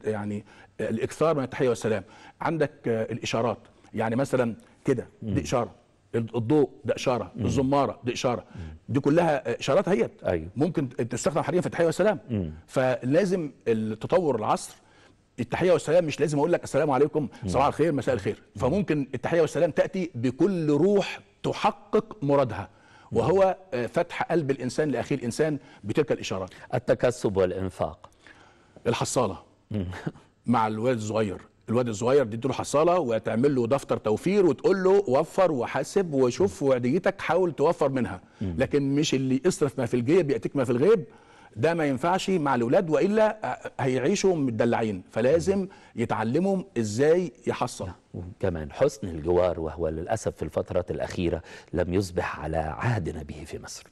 يعني الإكثار من التحية والسلام عندك الإشارات يعني مثلا كده دي إشارة الضوء ده اشاره مم. الزماره دي اشاره مم. دي كلها اشارات هيت أيوه. ممكن تستخدم حاليا في التحيه والسلام مم. فلازم التطور العصر التحيه والسلام مش لازم اقول لك السلام عليكم صباح الخير مساء الخير فممكن التحيه والسلام تاتي بكل روح تحقق مرادها وهو آه، فتح قلب الانسان لاخيه الانسان بتلك الاشارات التكسب والانفاق الحصاله مع الولد الصغير الواد الصغير دي له حصاله وتعمل له دفتر توفير وتقول له وفر وحاسب وشوف وعديتك حاول توفر منها لكن مش اللي اصرف ما في الجيب ياتيك ما في الغيب ده ما ينفعش مع الاولاد والا هيعيشوا متدلعين فلازم يتعلموا ازاي يحصل نعم. كمان حسن الجوار وهو للاسف في الفترات الاخيره لم يصبح على عهدنا به في مصر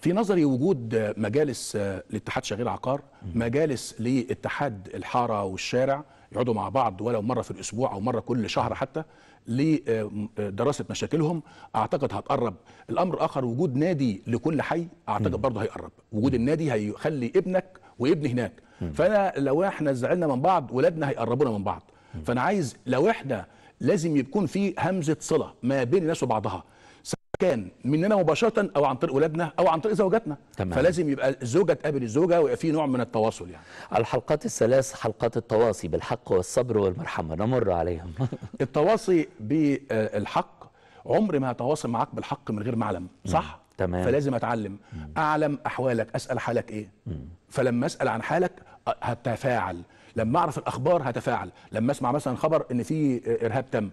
في نظري وجود مجالس لاتحاد شغيل عقار مجالس لاتحاد الحاره والشارع يقعدوا مع بعض ولو مره في الاسبوع او مره كل شهر حتى لدراسه مشاكلهم اعتقد هتقرب الامر الاخر وجود نادي لكل حي اعتقد برضه هيقرب وجود النادي هيخلي ابنك وابني هناك فانا لو احنا زعلنا من بعض ولادنا هيقربونا من بعض فانا عايز لو احنا لازم يكون في همزه صله ما بين الناس وبعضها كان مننا مباشره او عن طريق اولادنا او عن طريق زوجاتنا تمام. فلازم يبقى الزوجه تقابل الزوجه ويبقى في نوع من التواصل يعني الحلقات الثلاث حلقات التواصي بالحق والصبر والمرحمه نمر عليهم التواصي بالحق عمر ما هتواصل معاك بالحق من غير معلم صح مم. تمام فلازم اتعلم مم. اعلم احوالك اسال حالك ايه مم. فلما اسال عن حالك هتفاعل لما اعرف الاخبار هتفاعل لما اسمع مثلا خبر ان في ارهاب تم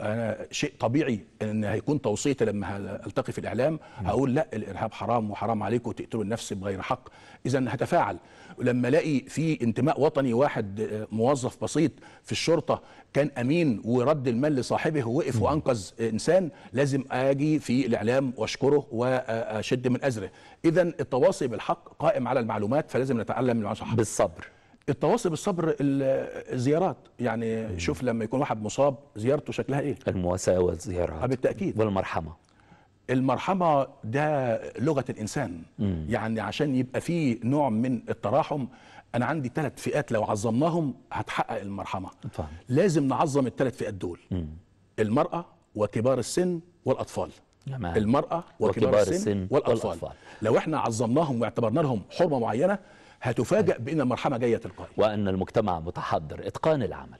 انا شيء طبيعي ان هيكون توصيتي لما التقي في الاعلام هقول لا الارهاب حرام وحرام عليكم تقتلوا النفس بغير حق اذا هتفاعل ولما الاقي في انتماء وطني واحد آه، موظف بسيط في الشرطه كان امين ورد المال لصاحبه ووقف وانقذ انسان لازم اجي في الاعلام واشكره واشد من ازره اذا التواصي بالحق قائم على المعلومات فلازم نتعلم من صح بالصبر التواصل بالصبر الزيارات يعني مم. أيوة. شوف لما يكون واحد مصاب زيارته شكلها ايه المواساه والزيارات بالتاكيد والمرحمه المرحمه ده لغه الانسان مم. يعني عشان يبقى فيه نوع من التراحم انا عندي ثلاث فئات لو عظمناهم هتحقق المرحمه فهم. لازم نعظم الثلاث فئات دول مم. المراه وكبار السن والاطفال جمال. المراه وكبار, وكبار السن, السن والأطفال. والاطفال لو احنا عظمناهم واعتبرنا لهم حرمه معينه هتفاجأ بأن المرحمة جاية تلقائي وأن المجتمع متحضر إتقان العمل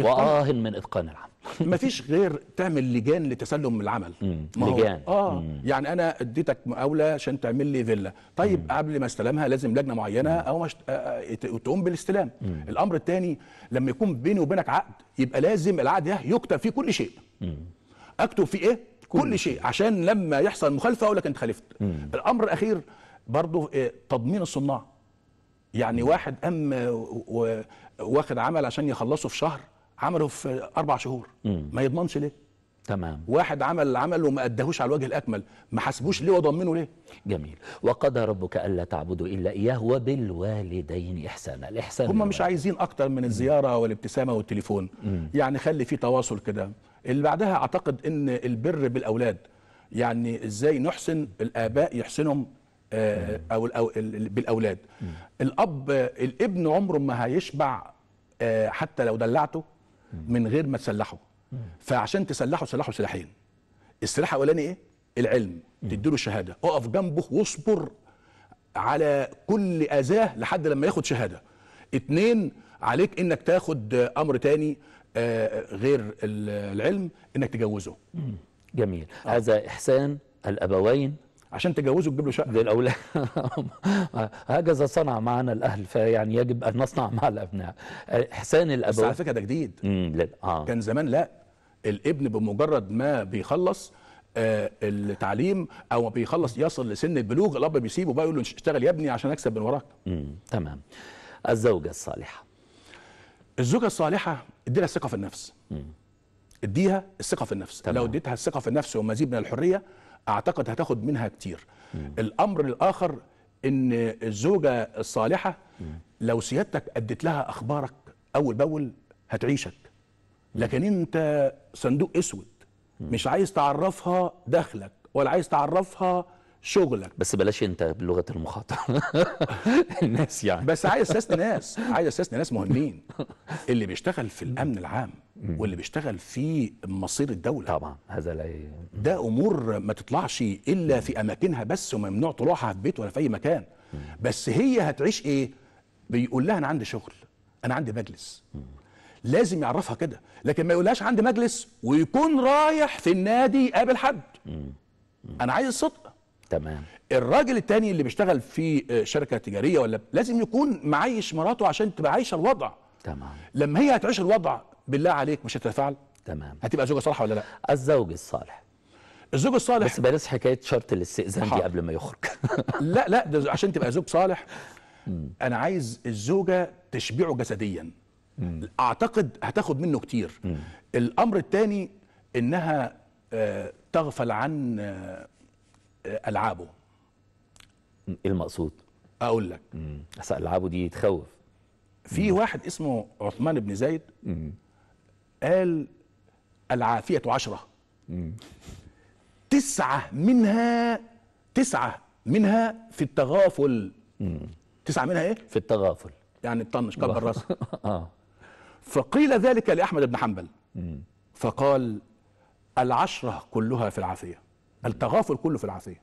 وآه من إتقان العمل ما فيش غير تعمل لجان لتسلم العمل لجان اه مم. يعني انا اديتك مقاوله عشان تعمل لي فيلا طيب مم. قبل ما استلمها لازم لجنه معينه مم. او مش... آه، آه، تقوم بالاستلام مم. الامر الثاني لما يكون بيني وبينك عقد يبقى لازم العقد ده يكتب فيه كل شيء مم. اكتب فيه ايه كل, كل شيء عشان لما يحصل مخالفه اقول لك انت خالفت الامر الاخير برضو آه، تضمين الصناع يعني واحد قام واخد عمل عشان يخلصه في شهر عمله في اربع شهور ما يضمنش ليه تمام واحد عمل عمل وما ادهوش على الوجه الاكمل ما حاسبوش ليه وضمنه ليه جميل وقضى ربك الا تعبدوا الا اياه وبالوالدين احسانا الاحسان هم مش عايزين اكتر من الزياره والابتسامه والتليفون مم. يعني خلي في تواصل كده اللي بعدها اعتقد ان البر بالاولاد يعني ازاي نحسن الاباء يحسنهم آه، او بالاولاد الاب الابن عمره ما هيشبع آه، حتى لو دلعته من غير ما تسلحه فعشان تسلحه سلحه سلاحين السلاح الاولاني ايه العلم تديله شهاده اقف جنبه واصبر على كل اذاه لحد لما ياخد شهاده اتنين عليك انك تاخد امر تاني آه، غير العلم انك تجوزه جميل هذا احسان الابوين عشان تجوزه تجيب له شقه للاولاد هكذا صنع معنا الاهل فيعني يجب ان نصنع مع الابناء احسان الابواب بس على فكره ده جديد آه. كان زمان لا الابن بمجرد ما بيخلص آه التعليم او بيخلص يصل لسن البلوغ الاب بيسيبه بقى يقول له اشتغل يا ابني عشان اكسب من وراك تمام الزوجه الصالحه الزوجه الصالحه اديها الثقه في النفس اديها الثقه في النفس تمام. لو اديتها الثقه في النفس ومزيد من الحريه اعتقد هتاخد منها كتير مم. الامر الاخر ان الزوجه الصالحه مم. لو سيادتك اديت لها اخبارك اول باول هتعيشك لكن انت صندوق اسود مش عايز تعرفها دخلك ولا عايز تعرفها شغلك بس بلاش انت بلغه المخاطره الناس يعني بس عايز اساس ناس عايز اساس ناس مهمين اللي بيشتغل في الامن العام واللي بيشتغل في مصير الدوله طبعا هذا لا ده امور ما تطلعش الا في اماكنها بس وممنوع طلوعها في بيت ولا في اي مكان بس هي هتعيش ايه بيقول لها انا عندي شغل انا عندي مجلس لازم يعرفها كده لكن ما يقولهاش عندي مجلس ويكون رايح في النادي يقابل حد انا عايز صدق تمام الراجل التاني اللي بيشتغل في آه، شركه تجاريه ولا لازم يكون معيش مراته عشان تبقى عايشه الوضع تمام لما هي هتعيش الوضع بالله عليك مش هتتفاعل تمام هتبقى زوجه صالحه ولا لا الزوج الصالح الزوج الصالح بس بلاش حكايه شرط الاستئذان دي قبل ما يخرج لا لا ده عشان تبقى زوج صالح انا عايز الزوجه تشبعه جسديا اعتقد هتاخد منه كتير الامر الثاني انها آه، تغفل عن آه، العابه ايه المقصود اقول لك احسن العابه دي تخوف في واحد اسمه عثمان بن زايد قال العافيه عشره تسعه منها تسعه منها في التغافل تسعه منها ايه في التغافل يعني تطنش كبر راسك اه فقيل ذلك لاحمد بن حنبل فقال العشره كلها في العافيه التغافل كله في العافيه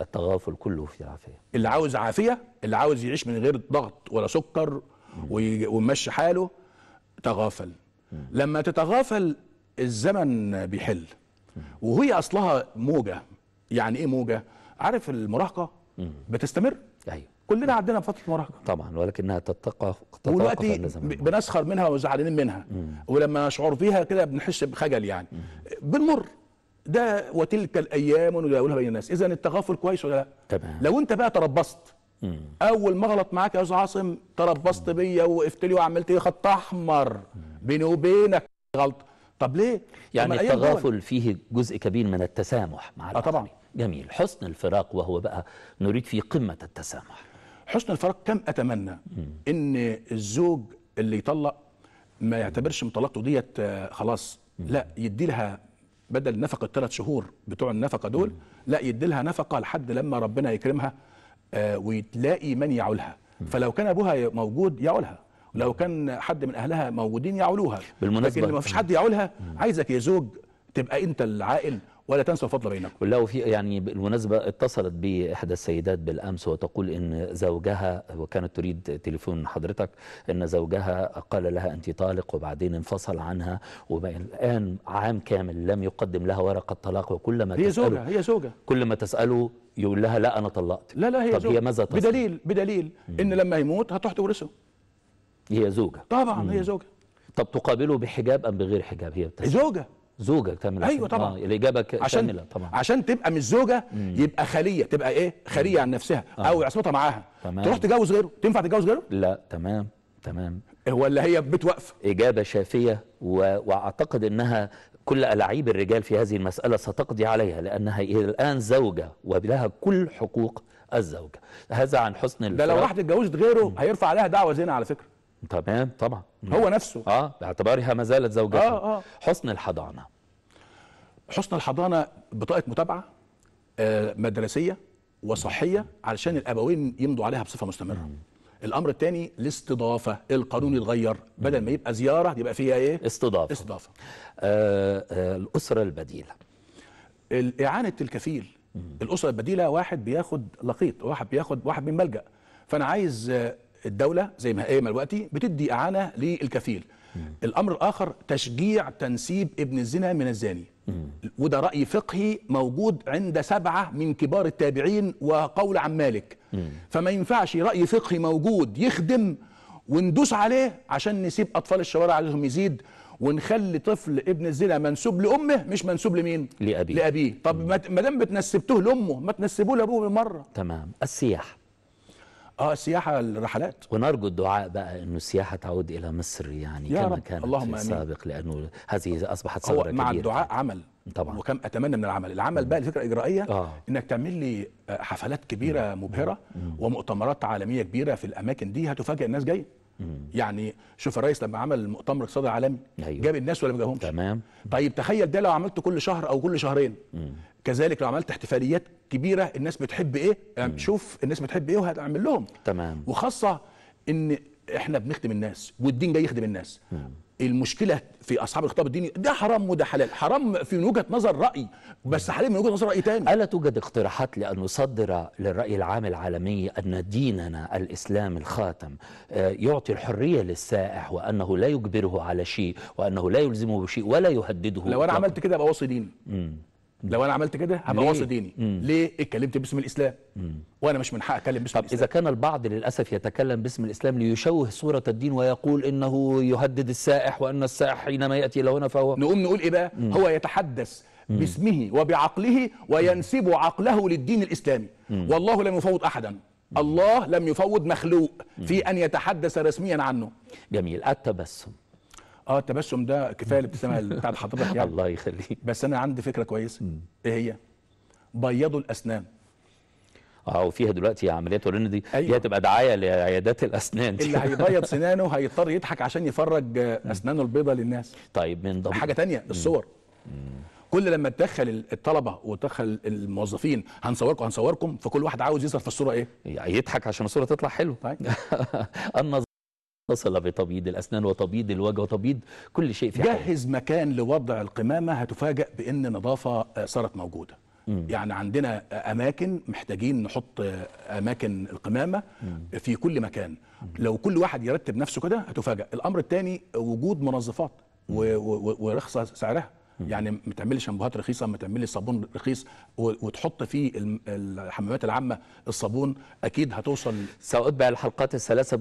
التغافل كله في العافيه اللي عاوز عافيه اللي عاوز يعيش من غير ضغط ولا سكر ويمشي حاله تغافل لما تتغافل الزمن بيحل وهي اصلها موجه يعني ايه موجه عارف المراهقه بتستمر ايوه كلنا عندنا فتره مراهقه طبعا ولكنها تتقى ودلوقتي بنسخر منها وزعلانين منها مم. ولما نشعر فيها كده بنحس بخجل يعني مم. بنمر ده وتلك الايام نداولها بين الناس اذا التغافل كويس ولا لا تمام لو انت بقى تربصت مم. اول ما غلط معاك يا استاذ عاصم تربصت بيا ووقفت لي وعملت لي خط احمر بيني وبينك غلطه طب ليه يعني التغافل فيه جزء كبير من التسامح مع آه طبعا جميل حسن الفراق وهو بقى نريد فيه قمه التسامح حسن الفراق كم اتمنى مم. ان الزوج اللي يطلق ما يعتبرش مطلقته طلاقته ديت آه، خلاص لا يدي لها بدل نفقه ثلاث شهور بتوع النفقه دول لا يديلها نفقه لحد لما ربنا يكرمها آه، ويتلاقي من يعولها فلو كان ابوها موجود يعولها ولو كان حد من اهلها موجودين يعولوها بالمناسبه لكن ما فيش حد يعولها عايزك يا زوج تبقى انت العاقل ولا تنسوا الفضل بينكم لا في يعني بالمناسبة اتصلت بإحدى السيدات بالأمس وتقول إن زوجها وكانت تريد تليفون حضرتك إن زوجها قال لها أنت طالق وبعدين انفصل عنها والآن عام كامل لم يقدم لها ورقة طلاق وكل ما هي تسأله زوجة هي زوجة كل ما تسأله يقول لها لا أنا طلقت لا لا هي طب زوجة هي ماذا تصنع بدليل بدليل إن لما يموت هتروح تورثه هي زوجة طبعا مم. هي زوجة طب تقابله بحجاب أم بغير حجاب هي بتسأل. زوجة زوجك تعمل ايوه طبعا آه الاجابه عشان كامله طبعا عشان تبقى مش زوجه مم. يبقى خليه تبقى ايه خليه عن نفسها آه. او عصمتها معاها تمام. تروح تجوز غيره تنفع تتجوز غيره لا تمام تمام ولا هي بيت واقفه اجابه شافيه و... واعتقد انها كل ألاعيب الرجال في هذه المسألة ستقضي عليها لأنها إلى الآن زوجة ولها كل حقوق الزوجة هذا عن حسن الفراق ده لو راحت اتجوزت غيره هيرفع عليها دعوة زينة على فكرة تمام طبعا هو يعني نفسه اه باعتبارها ما زالت زوجته آه آه. حسن الحضانه حسن الحضانه بطاقه متابعه آه مدرسيه وصحيه علشان الابوين يمضوا عليها بصفه مستمره مم. الامر الثاني الاستضافه القانون يتغير بدل ما يبقى زياره يبقى فيها ايه استضافه استضافه آه آه الاسره البديله الاعانه الكفيل مم. الاسره البديله واحد بياخد لقيط واحد بياخد واحد من ملجا فانا عايز آه الدوله زي ما هي دلوقتي بتدي اعانه للكفيل الامر الاخر تشجيع تنسيب ابن الزنا من الزاني وده راي فقهي موجود عند سبعه من كبار التابعين وقول عن مالك فما ينفعش راي فقهي موجود يخدم وندوس عليه عشان نسيب اطفال الشوارع عليهم يزيد ونخلي طفل ابن الزنا منسوب لامه مش منسوب لمين لابيه لابيه طب ما دام بتنسبته لامه ما تنسبوه لابوه بالمره تمام السياحه اه السياحه الرحلات ونرجو الدعاء بقى انه السياحه تعود الى مصر يعني يا كما رب. كانت اللهم في السابق لانه هذه اصبحت ثوره كبيره مع الدعاء عمل طبعا وكم اتمنى من العمل العمل بقى الفكره الاجرائيه آه. انك تعمل لي آه، حفلات كبيره مم. مبهره مم. ومؤتمرات عالميه كبيره في الاماكن دي هتفاجئ الناس جايه يعني شوف الرئيس لما عمل مؤتمر اقتصادي عالمي أيوه. جاب الناس ولا ما جابهمش تمام طيب تخيل ده لو عملته كل شهر او كل شهرين مم. كذلك لو عملت احتفاليات كبيره الناس بتحب ايه يعني تشوف الناس بتحب ايه وهتعمل لهم تمام وخاصه ان احنا بنخدم الناس والدين جاي يخدم الناس مم. المشكله في اصحاب الخطاب الديني ده حرام وده حلال حرام في وجهه نظر راي بس حلال من وجهه نظر راي تاني الا توجد اقتراحات لان نصدر للراي العام العالمي ان ديننا الاسلام الخاتم آه، يعطي الحريه للسائح وانه لا يجبره على شيء وانه لا يلزمه بشيء ولا يهدده لو انا عملت كده ابقى واصي ديني لو انا عملت كده هبقى واصل ديني مم. ليه اتكلمت باسم الاسلام مم. وانا مش من حق اتكلم باسم طب الاسلام. اذا كان البعض للاسف يتكلم باسم الاسلام ليشوه صوره الدين ويقول انه يهدد السائح وان السائح حينما ياتي الى هنا فهو نقوم نقول ايه بقى مم. هو يتحدث مم. باسمه وبعقله وينسب عقله للدين الاسلامي مم. والله لم يفوض احدا الله لم يفوض مخلوق في ان يتحدث رسميا عنه جميل التبسم اه التبسم ده كفايه الابتسامه بتاعت حضرتك يعني الله يخليك بس انا عندي فكره كويسه ايه هي؟ بيضوا الاسنان اه وفيها دلوقتي عمليات ورن دي أيوة. هي هتبقى دعايه لعيادات الاسنان دي. اللي هيبيض سنانه هيضطر يضحك عشان يفرج اسنانه البيضاء للناس طيب من ضمن حاجه تانية الصور كل لما تدخل الطلبه وتدخل الموظفين هنصوركم هنصوركم فكل واحد عاوز يظهر في الصوره ايه؟ يضحك عشان الصوره تطلع حلوه طيب. اتصل بتبييض الأسنان وتبييض الوجه وتبييض كل شيء في جهز جهز مكان لوضع القمامة هتفاجئ بأن نظافة صارت موجودة مم. يعني عندنا أماكن محتاجين نحط أماكن القمامة مم. في كل مكان مم. لو كل واحد يرتب نفسه كده هتفاجئ الأمر الثاني وجود منظفات ورخصة سعرها يعني ما تعملش شامبوهات رخيصه ما تعملش صابون رخيص وتحط فيه الحمامات العامه الصابون اكيد هتوصل سأتبع بقى الحلقات الثلاثه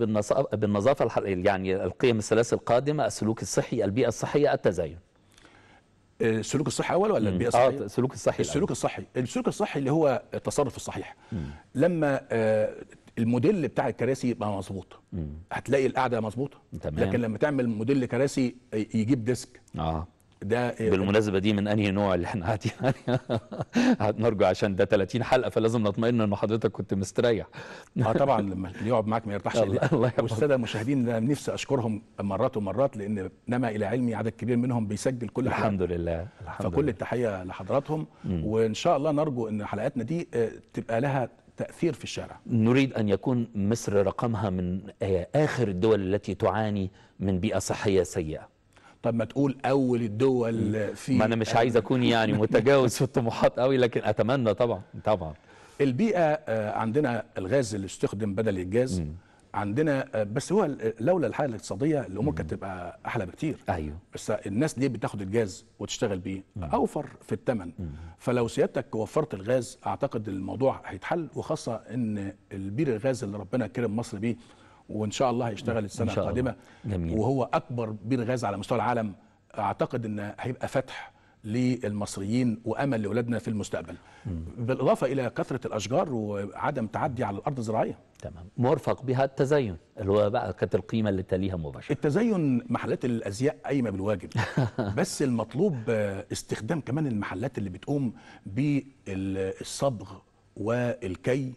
بالنظافه يعني القيم الثلاث القادمه السلوك الصحي البيئه الصحيه التزين آه، السلوك الصحي اول ولا البيئه آه، الصحيه؟ اه السلوك الصحي السلوك الصحي السلوك الصحي اللي هو التصرف الصحيح مم. لما آه، الموديل بتاع الكراسي يبقى مظبوط هتلاقي القعده مظبوطه لكن لما تعمل موديل كراسي يجيب ديسك اه ده بالمناسبة دي من أنهي نوع اللي احنا قاعدين هنرجو يعني. عشان ده 30 حلقة فلازم نطمئن إن حضرتك كنت مستريح اه طبعا لما اللي يقعد معاك ما يرتاحش الله والسادة المشاهدين أنا نفسي أشكرهم مرات ومرات لأن نما إلى علمي عدد كبير منهم بيسجل كل حلقة الحمد لله الحمد فكل التحية لحضراتهم وإن شاء الله نرجو إن حلقاتنا دي آه، تبقى لها تأثير في الشارع نريد أن يكون مصر رقمها من آه، آخر الدول التي تعاني من بيئة صحية سيئة طب ما تقول اول الدول في ما انا مش عايز اكون يعني متجاوز في الطموحات قوي لكن اتمنى طبعا طبعا البيئه آه، عندنا الغاز اللي استخدم بدل الجاز م. عندنا آه، بس هو لولا الحاله الاقتصاديه الامور كانت تبقى احلى بكتير ايوه بس الناس دي بتاخد الجاز وتشتغل بيه مم. اوفر في الثمن فلو سيادتك وفرت الغاز اعتقد الموضوع هيتحل وخاصه ان البير الغاز اللي ربنا كرم مصر بيه وان شاء الله هيشتغل نعم، السنه القادمه الله. وهو اكبر بير غاز على مستوى العالم اعتقد ان هيبقى فتح للمصريين وامل لاولادنا في المستقبل مم. بالاضافه الى كثره الاشجار وعدم تعدي على الارض الزراعيه تمام مرفق بها التزين اللي هو بقى كانت القيمه اللي تليها مباشره التزين محلات الازياء قايمه بالواجب بس المطلوب استخدام كمان المحلات اللي بتقوم بالصبغ والكي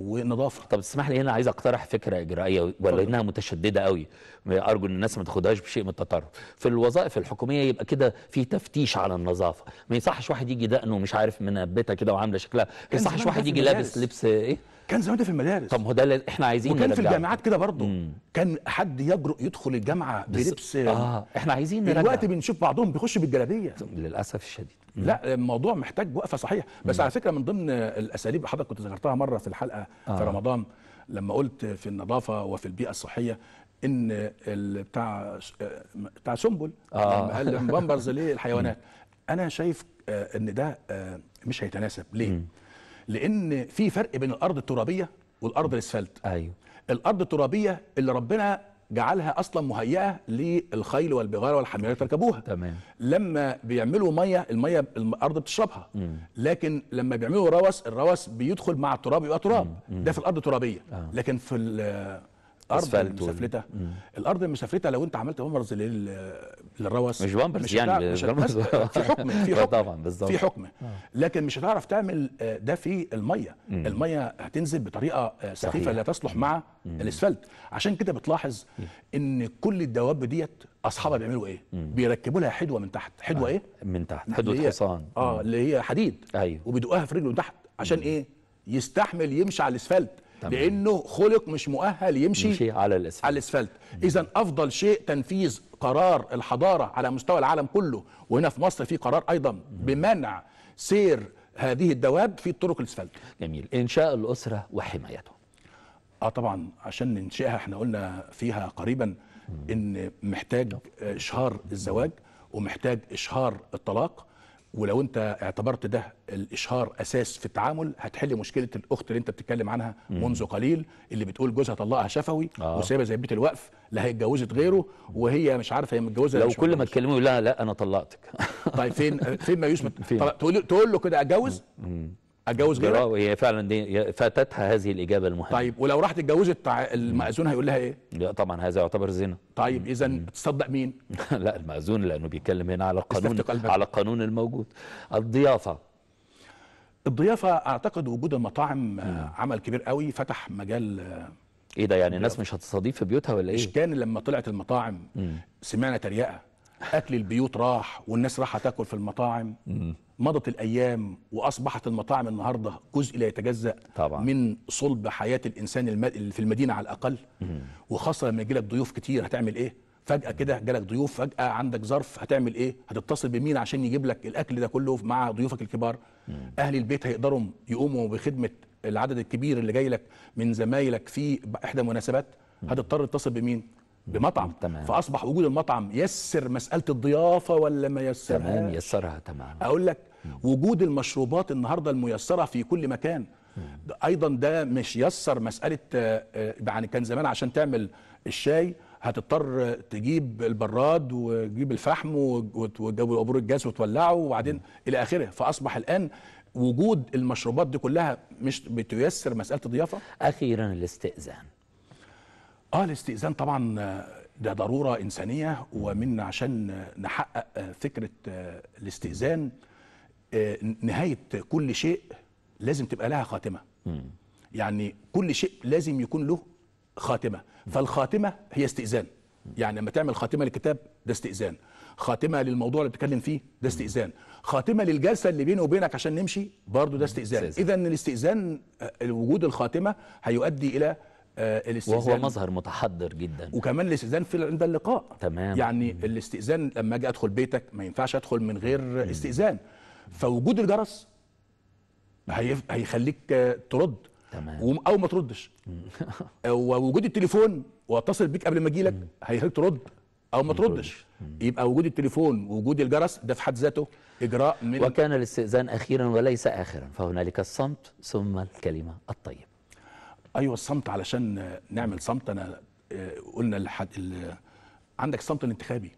ونظافه طب اسمح لي هنا عايز اقترح فكره اجرائيه ولا انها متشدده قوي ارجو ان الناس ما تاخدهاش بشيء من التطرف في الوظائف الحكوميه يبقى كده في تفتيش على النظافه ما يصحش واحد يجي دقنه مش عارف منبته كده وعامله شكلها ما يصحش واحد يجي لابس لبس ايه كان زمان ده في المدارس طب هو ده اللي احنا عايزينه وكان في الجامعات كده برضه كان حد يجرؤ يدخل الجامعه بلبس اه احنا عايزين نرجع دلوقتي بنشوف بعضهم بيخش بالجلابيه للاسف الشديد مم. لا الموضوع محتاج وقفه صحيحه بس مم. على فكره من ضمن الاساليب حضرتك كنت ذكرتها مره في الحلقه آه. في رمضان لما قلت في النظافه وفي البيئه الصحيه ان بتاع آه، بتاع سنبل آه. يعني قال بامبرز للحيوانات انا شايف آه، ان ده آه، مش هيتناسب ليه؟ مم. لان في فرق بين الارض الترابيه والارض الاسفلت ايوه الارض الترابيه اللي ربنا جعلها اصلا مهيئه للخيل والبغال والحمير تركبوها تمام لما بيعملوا ميه الميه الارض بتشربها مم. لكن لما بيعملوا روس الروس بيدخل مع التراب يبقى تراب مم. مم. ده في الارض الترابيه آه. لكن في الارض المسفلته الارض المسفلته لو انت عملت بامبرز للروس مش بامبرز مش يعني مش بامبرز في حكم في حكم طبعا بالظبط في حكم آه. لكن مش هتعرف تعمل آه، ده في الميه مم. الميه هتنزل بطريقه آه، سخيفه لا تصلح مع مم. الاسفلت عشان كده بتلاحظ ان كل الدواب ديت اصحابها بيعملوا ايه بيركبوا لها حدوه من تحت حدوه آه. ايه من تحت حدوه حصان اه اللي هي حديد ايوه وبيدقوها في رجله من تحت عشان مم. ايه يستحمل يمشي على الاسفلت تمام. لانه خلق مش مؤهل يمشي, يمشي على الاسفلت على الاسفلت اذا افضل شيء تنفيذ قرار الحضاره على مستوى العالم كله وهنا في مصر في قرار ايضا بمنع سير هذه الدواب في الطرق الاسفلت جميل انشاء الاسره وحمايتها اه طبعا عشان ننشئها احنا قلنا فيها قريبا ان محتاج اشهار الزواج ومحتاج اشهار الطلاق ولو انت اعتبرت ده الاشهار اساس في التعامل هتحل مشكله الاخت اللي انت بتتكلم عنها منذ قليل اللي بتقول جوزها طلقها شفوي آه. وسايبه زي بيت الوقف لا هي اتجوزت غيره وهي مش عارفه هي متجوزه لو كل ما تكلموا لا لا انا طلقتك طيب فين فين ما يوسف تقول له كده اتجوز اتجوز غيرها هي فعلا دي فاتتها هذه الاجابه المهمه طيب ولو راحت اتجوزت المأذون هيقول لها ايه لا طبعا هذا يعتبر زنا طيب اذا تصدق مين لا المأذون لانه بيتكلم هنا على القانون على القانون الموجود الضيافه الضيافه اعتقد وجود المطاعم مم. آه، عمل كبير قوي فتح مجال آه، ايه ده يعني الناس مش هتستضيف في بيوتها ولا ايه مش كان لما طلعت المطاعم مم. سمعنا تريقه اكل البيوت راح والناس راحه تاكل في المطاعم مم. مضت الايام واصبحت المطاعم النهارده جزء لا يتجزا طبعا. من صلب حياه الانسان في المدينه على الاقل وخاصه لما يجي لك ضيوف كتير هتعمل ايه فجاه كده جالك ضيوف فجاه عندك ظرف هتعمل ايه هتتصل بمين عشان يجيب لك الاكل ده كله مع ضيوفك الكبار اهل البيت هيقدروا يقوموا بخدمه العدد الكبير اللي جاي لك من زمايلك في احدى المناسبات هتضطر تتصل بمين بمطعم تمام. فاصبح وجود المطعم يسر مساله الضيافه ولا ما يسرها تمام يسرها تمام اقول لك وجود المشروبات النهارده الميسره في كل مكان ايضا ده مش يسر مساله آه، آه، يعني كان زمان عشان تعمل الشاي هتضطر تجيب البراد وتجيب الفحم وتجيب ابور الجاز وتولعه وبعدين الى اخره فاصبح الان وجود المشروبات دي كلها مش بتيسر مساله الضيافه اخيرا الاستئذان اه الاستئذان طبعا آه، ده ضروره انسانيه ومن عشان نحقق فكره الاستئذان آه، نهايه كل شيء لازم تبقى لها خاتمه يعني كل شيء لازم يكون له خاتمه فالخاتمه هي استئذان يعني لما تعمل خاتمه للكتاب ده استئذان خاتمه للموضوع اللي بتتكلم فيه ده استئذان خاتمه للجلسه اللي بيني وبينك عشان نمشي برضو ده استئذان اذا الاستئذان آه، وجود الخاتمه هيؤدي الى آه، الاستئذان وهو مظهر متحضر جدا وكمان الاستئذان في عند اللقاء تمام يعني الاستئذان لما اجي ادخل بيتك ما ينفعش ادخل من غير استئذان فوجود الجرس هيخليك ترد تمام او ما تردش ووجود التليفون واتصل بيك قبل ما اجي لك هيخليك ترد او ما تردش يبقى وجود التليفون ووجود الجرس ده في حد ذاته اجراء من وكان الاستئذان اخيرا وليس اخرا فهنالك الصمت ثم الكلمه الطيبه ايوه الصمت علشان نعمل صمت انا آه، قلنا لحد عندك صمت الانتخابي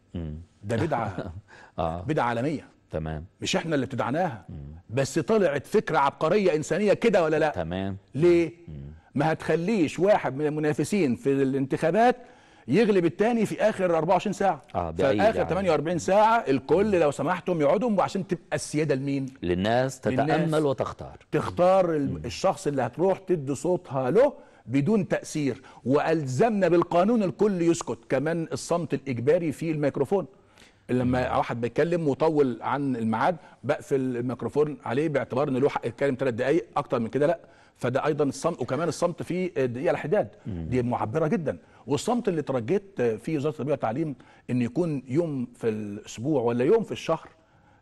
ده بدعه آه. بدعه عالميه تمام مش احنا اللي ابتدعناها بس طلعت فكره عبقريه انسانيه كده ولا لا تمام ليه مم. ما هتخليش واحد من المنافسين في الانتخابات يغلب الثاني في اخر 24 ساعه اه في اخر يعني. 48 ساعه الكل لو سمحتم يقعدهم وعشان تبقى السياده لمين للناس تتامل للناس وتختار تختار مم. الشخص اللي هتروح تدي صوتها له بدون تاثير والزمنا بالقانون الكل يسكت كمان الصمت الاجباري في الميكروفون لما واحد بيتكلم وطول عن الميعاد بقفل الميكروفون عليه باعتبار ان له حق يتكلم ثلاث دقائق اكتر من كده لا فده ايضا الصمت وكمان الصمت في الدقيقه الحداد دي معبره جدا والصمت اللي ترجيت فيه وزاره التربيه والتعليم ان يكون يوم في الاسبوع ولا يوم في الشهر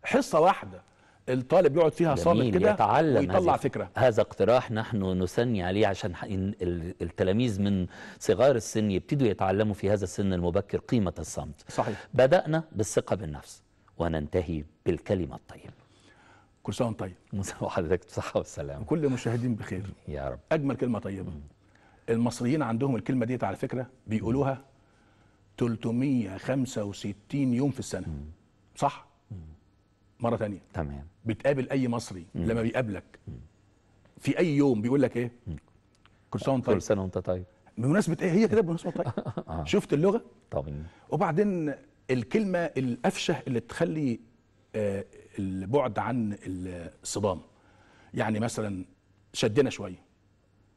حصه واحده الطالب يقعد فيها صامت كده ويطلع فكره هذا اقتراح نحن نثني عليه عشان التلاميذ من صغار السن يبتدوا يتعلموا في هذا السن المبكر قيمه الصمت صحيح بدانا بالثقه بالنفس وننتهي بالكلمه الطيبه كل سنه وانت طيب وحضرتك بصحه وسلامه كل المشاهدين بخير يا رب اجمل كلمه طيبه المصريين عندهم الكلمه ديت على فكره بيقولوها 365 يوم في السنه صح مره تانية تمام بتقابل اي مصري مم. لما بيقابلك في اي يوم بيقول لك ايه كل سنه وانت طيب كل سنه وانت طيب بمناسبه ايه هي كده بمناسبه طيب آه. شفت اللغه طبعا وبعدين الكلمه الافشه اللي تخلي آه البعد عن الصدام يعني مثلا شدنا شويه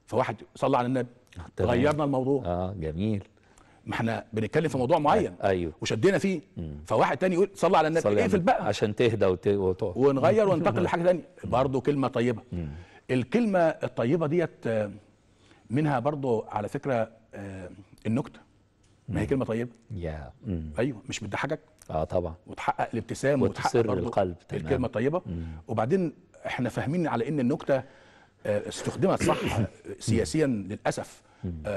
فواحد صلى على النبي آه، غيرنا الموضوع اه جميل ما احنا بنتكلم في موضوع معين ايوه وشدينا فيه مم. فواحد تاني يقول صلى على النبي اقفل إيه بقى عشان تهدى وتقف ونغير وننتقل لحاجه ثانيه برضه كلمه طيبه مم. الكلمه الطيبه ديت آه، منها برضه على فكره آه، النكته ما هي كلمه طيبه يا مم. ايوه مش بتضحكك اه طبعا وتحقق الابتسام وتحقق القلب تمام الكلمه الطيبه وبعدين احنا فاهمين على ان النكته آه، استخدمت صح سياسيا للاسف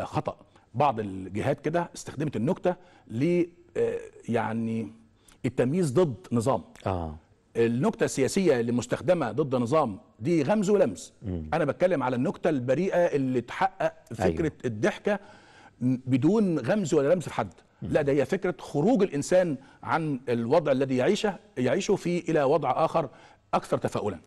خطا بعض الجهات كده استخدمت النكته ل آه، يعني التمييز ضد نظام آه. النكته السياسيه اللي مستخدمه ضد نظام دي غمز ولمز مم. انا بتكلم على النكته البريئه اللي تحقق أيوه. فكره أيوه. الضحكه بدون غمز ولا لمز في حد مم. لا ده هي فكره خروج الانسان عن الوضع الذي يعيشه يعيشه فيه الى وضع اخر اكثر تفاؤلا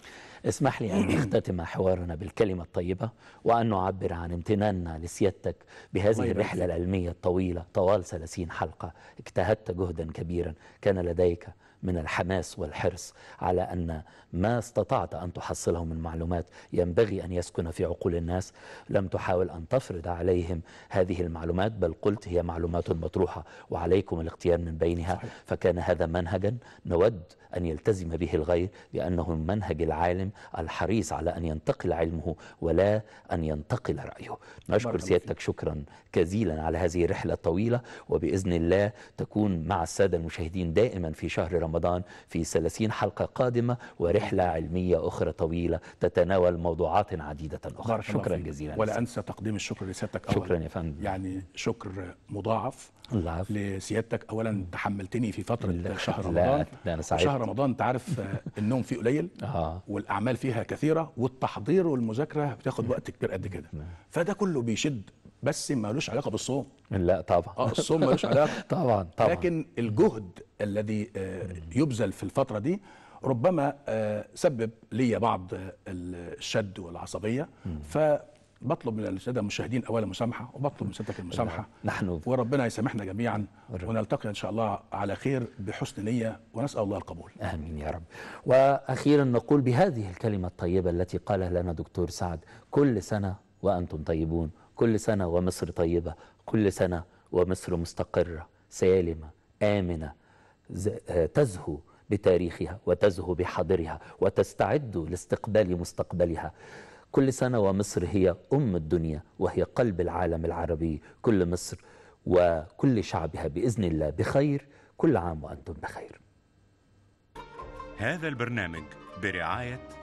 اسمح لي أن نختتم حوارنا بالكلمة الطيبة وأن نعبر عن امتناننا لسيادتك بهذه طيب، الرحلة العلمية الطويلة طوال 30 حلقة اجتهدت جهدا كبيرا كان لديك من الحماس والحرص على أن ما استطعت أن تحصله من معلومات ينبغي أن يسكن في عقول الناس لم تحاول أن تفرض عليهم هذه المعلومات بل قلت هي معلومات مطروحة وعليكم الاختيار من بينها فكان هذا منهجا نود أن يلتزم به الغير لأنه منهج العالم الحريص على أن ينتقل علمه ولا أن ينتقل رأيه نشكر سيادتك شكرا كزيلا على هذه الرحلة الطويلة وبإذن الله تكون مع السادة المشاهدين دائما في شهر رمضان رمضان في 30 حلقة قادمة ورحلة علمية أخرى طويلة تتناول موضوعات عديدة أخرى شكرا جزيلا ولا أنسى تقديم الشكر لسيادتك أولا شكرا يا فندم يعني شكر مضاعف لسيادتك أولا تحملتني في فترة لا شهر لا رمضان لا أنا سعيد شهر رمضان أنت عارف آه، النوم فيه قليل آه. والأعمال فيها كثيرة والتحضير والمذاكرة بتاخد وقت كبير قد كده فده كله بيشد بس مالوش علاقه بالصوم لا طبعا اه الصوم مالوش علاقه طبعا طبعا لكن الجهد الذي آه، يبذل في الفتره دي ربما آه، سبب لي بعض الشد والعصبيه ف بطلب من الساده المشاهدين اولا مسامحه وبطلب من سيادتك المسامحه نحن وربنا يسامحنا جميعا ونلتقي ان شاء الله على خير بحسن نيه ونسال الله القبول. امين يا رب. واخيرا نقول بهذه الكلمه الطيبه التي قالها لنا دكتور سعد كل سنه وانتم طيبون كل سنة ومصر طيبة كل سنة ومصر مستقرة سالمة آمنة آه، تزهو بتاريخها وتزهو بحاضرها وتستعد لاستقبال مستقبلها كل سنة ومصر هي أم الدنيا وهي قلب العالم العربي كل مصر وكل شعبها بإذن الله بخير كل عام وأنتم بخير هذا البرنامج برعاية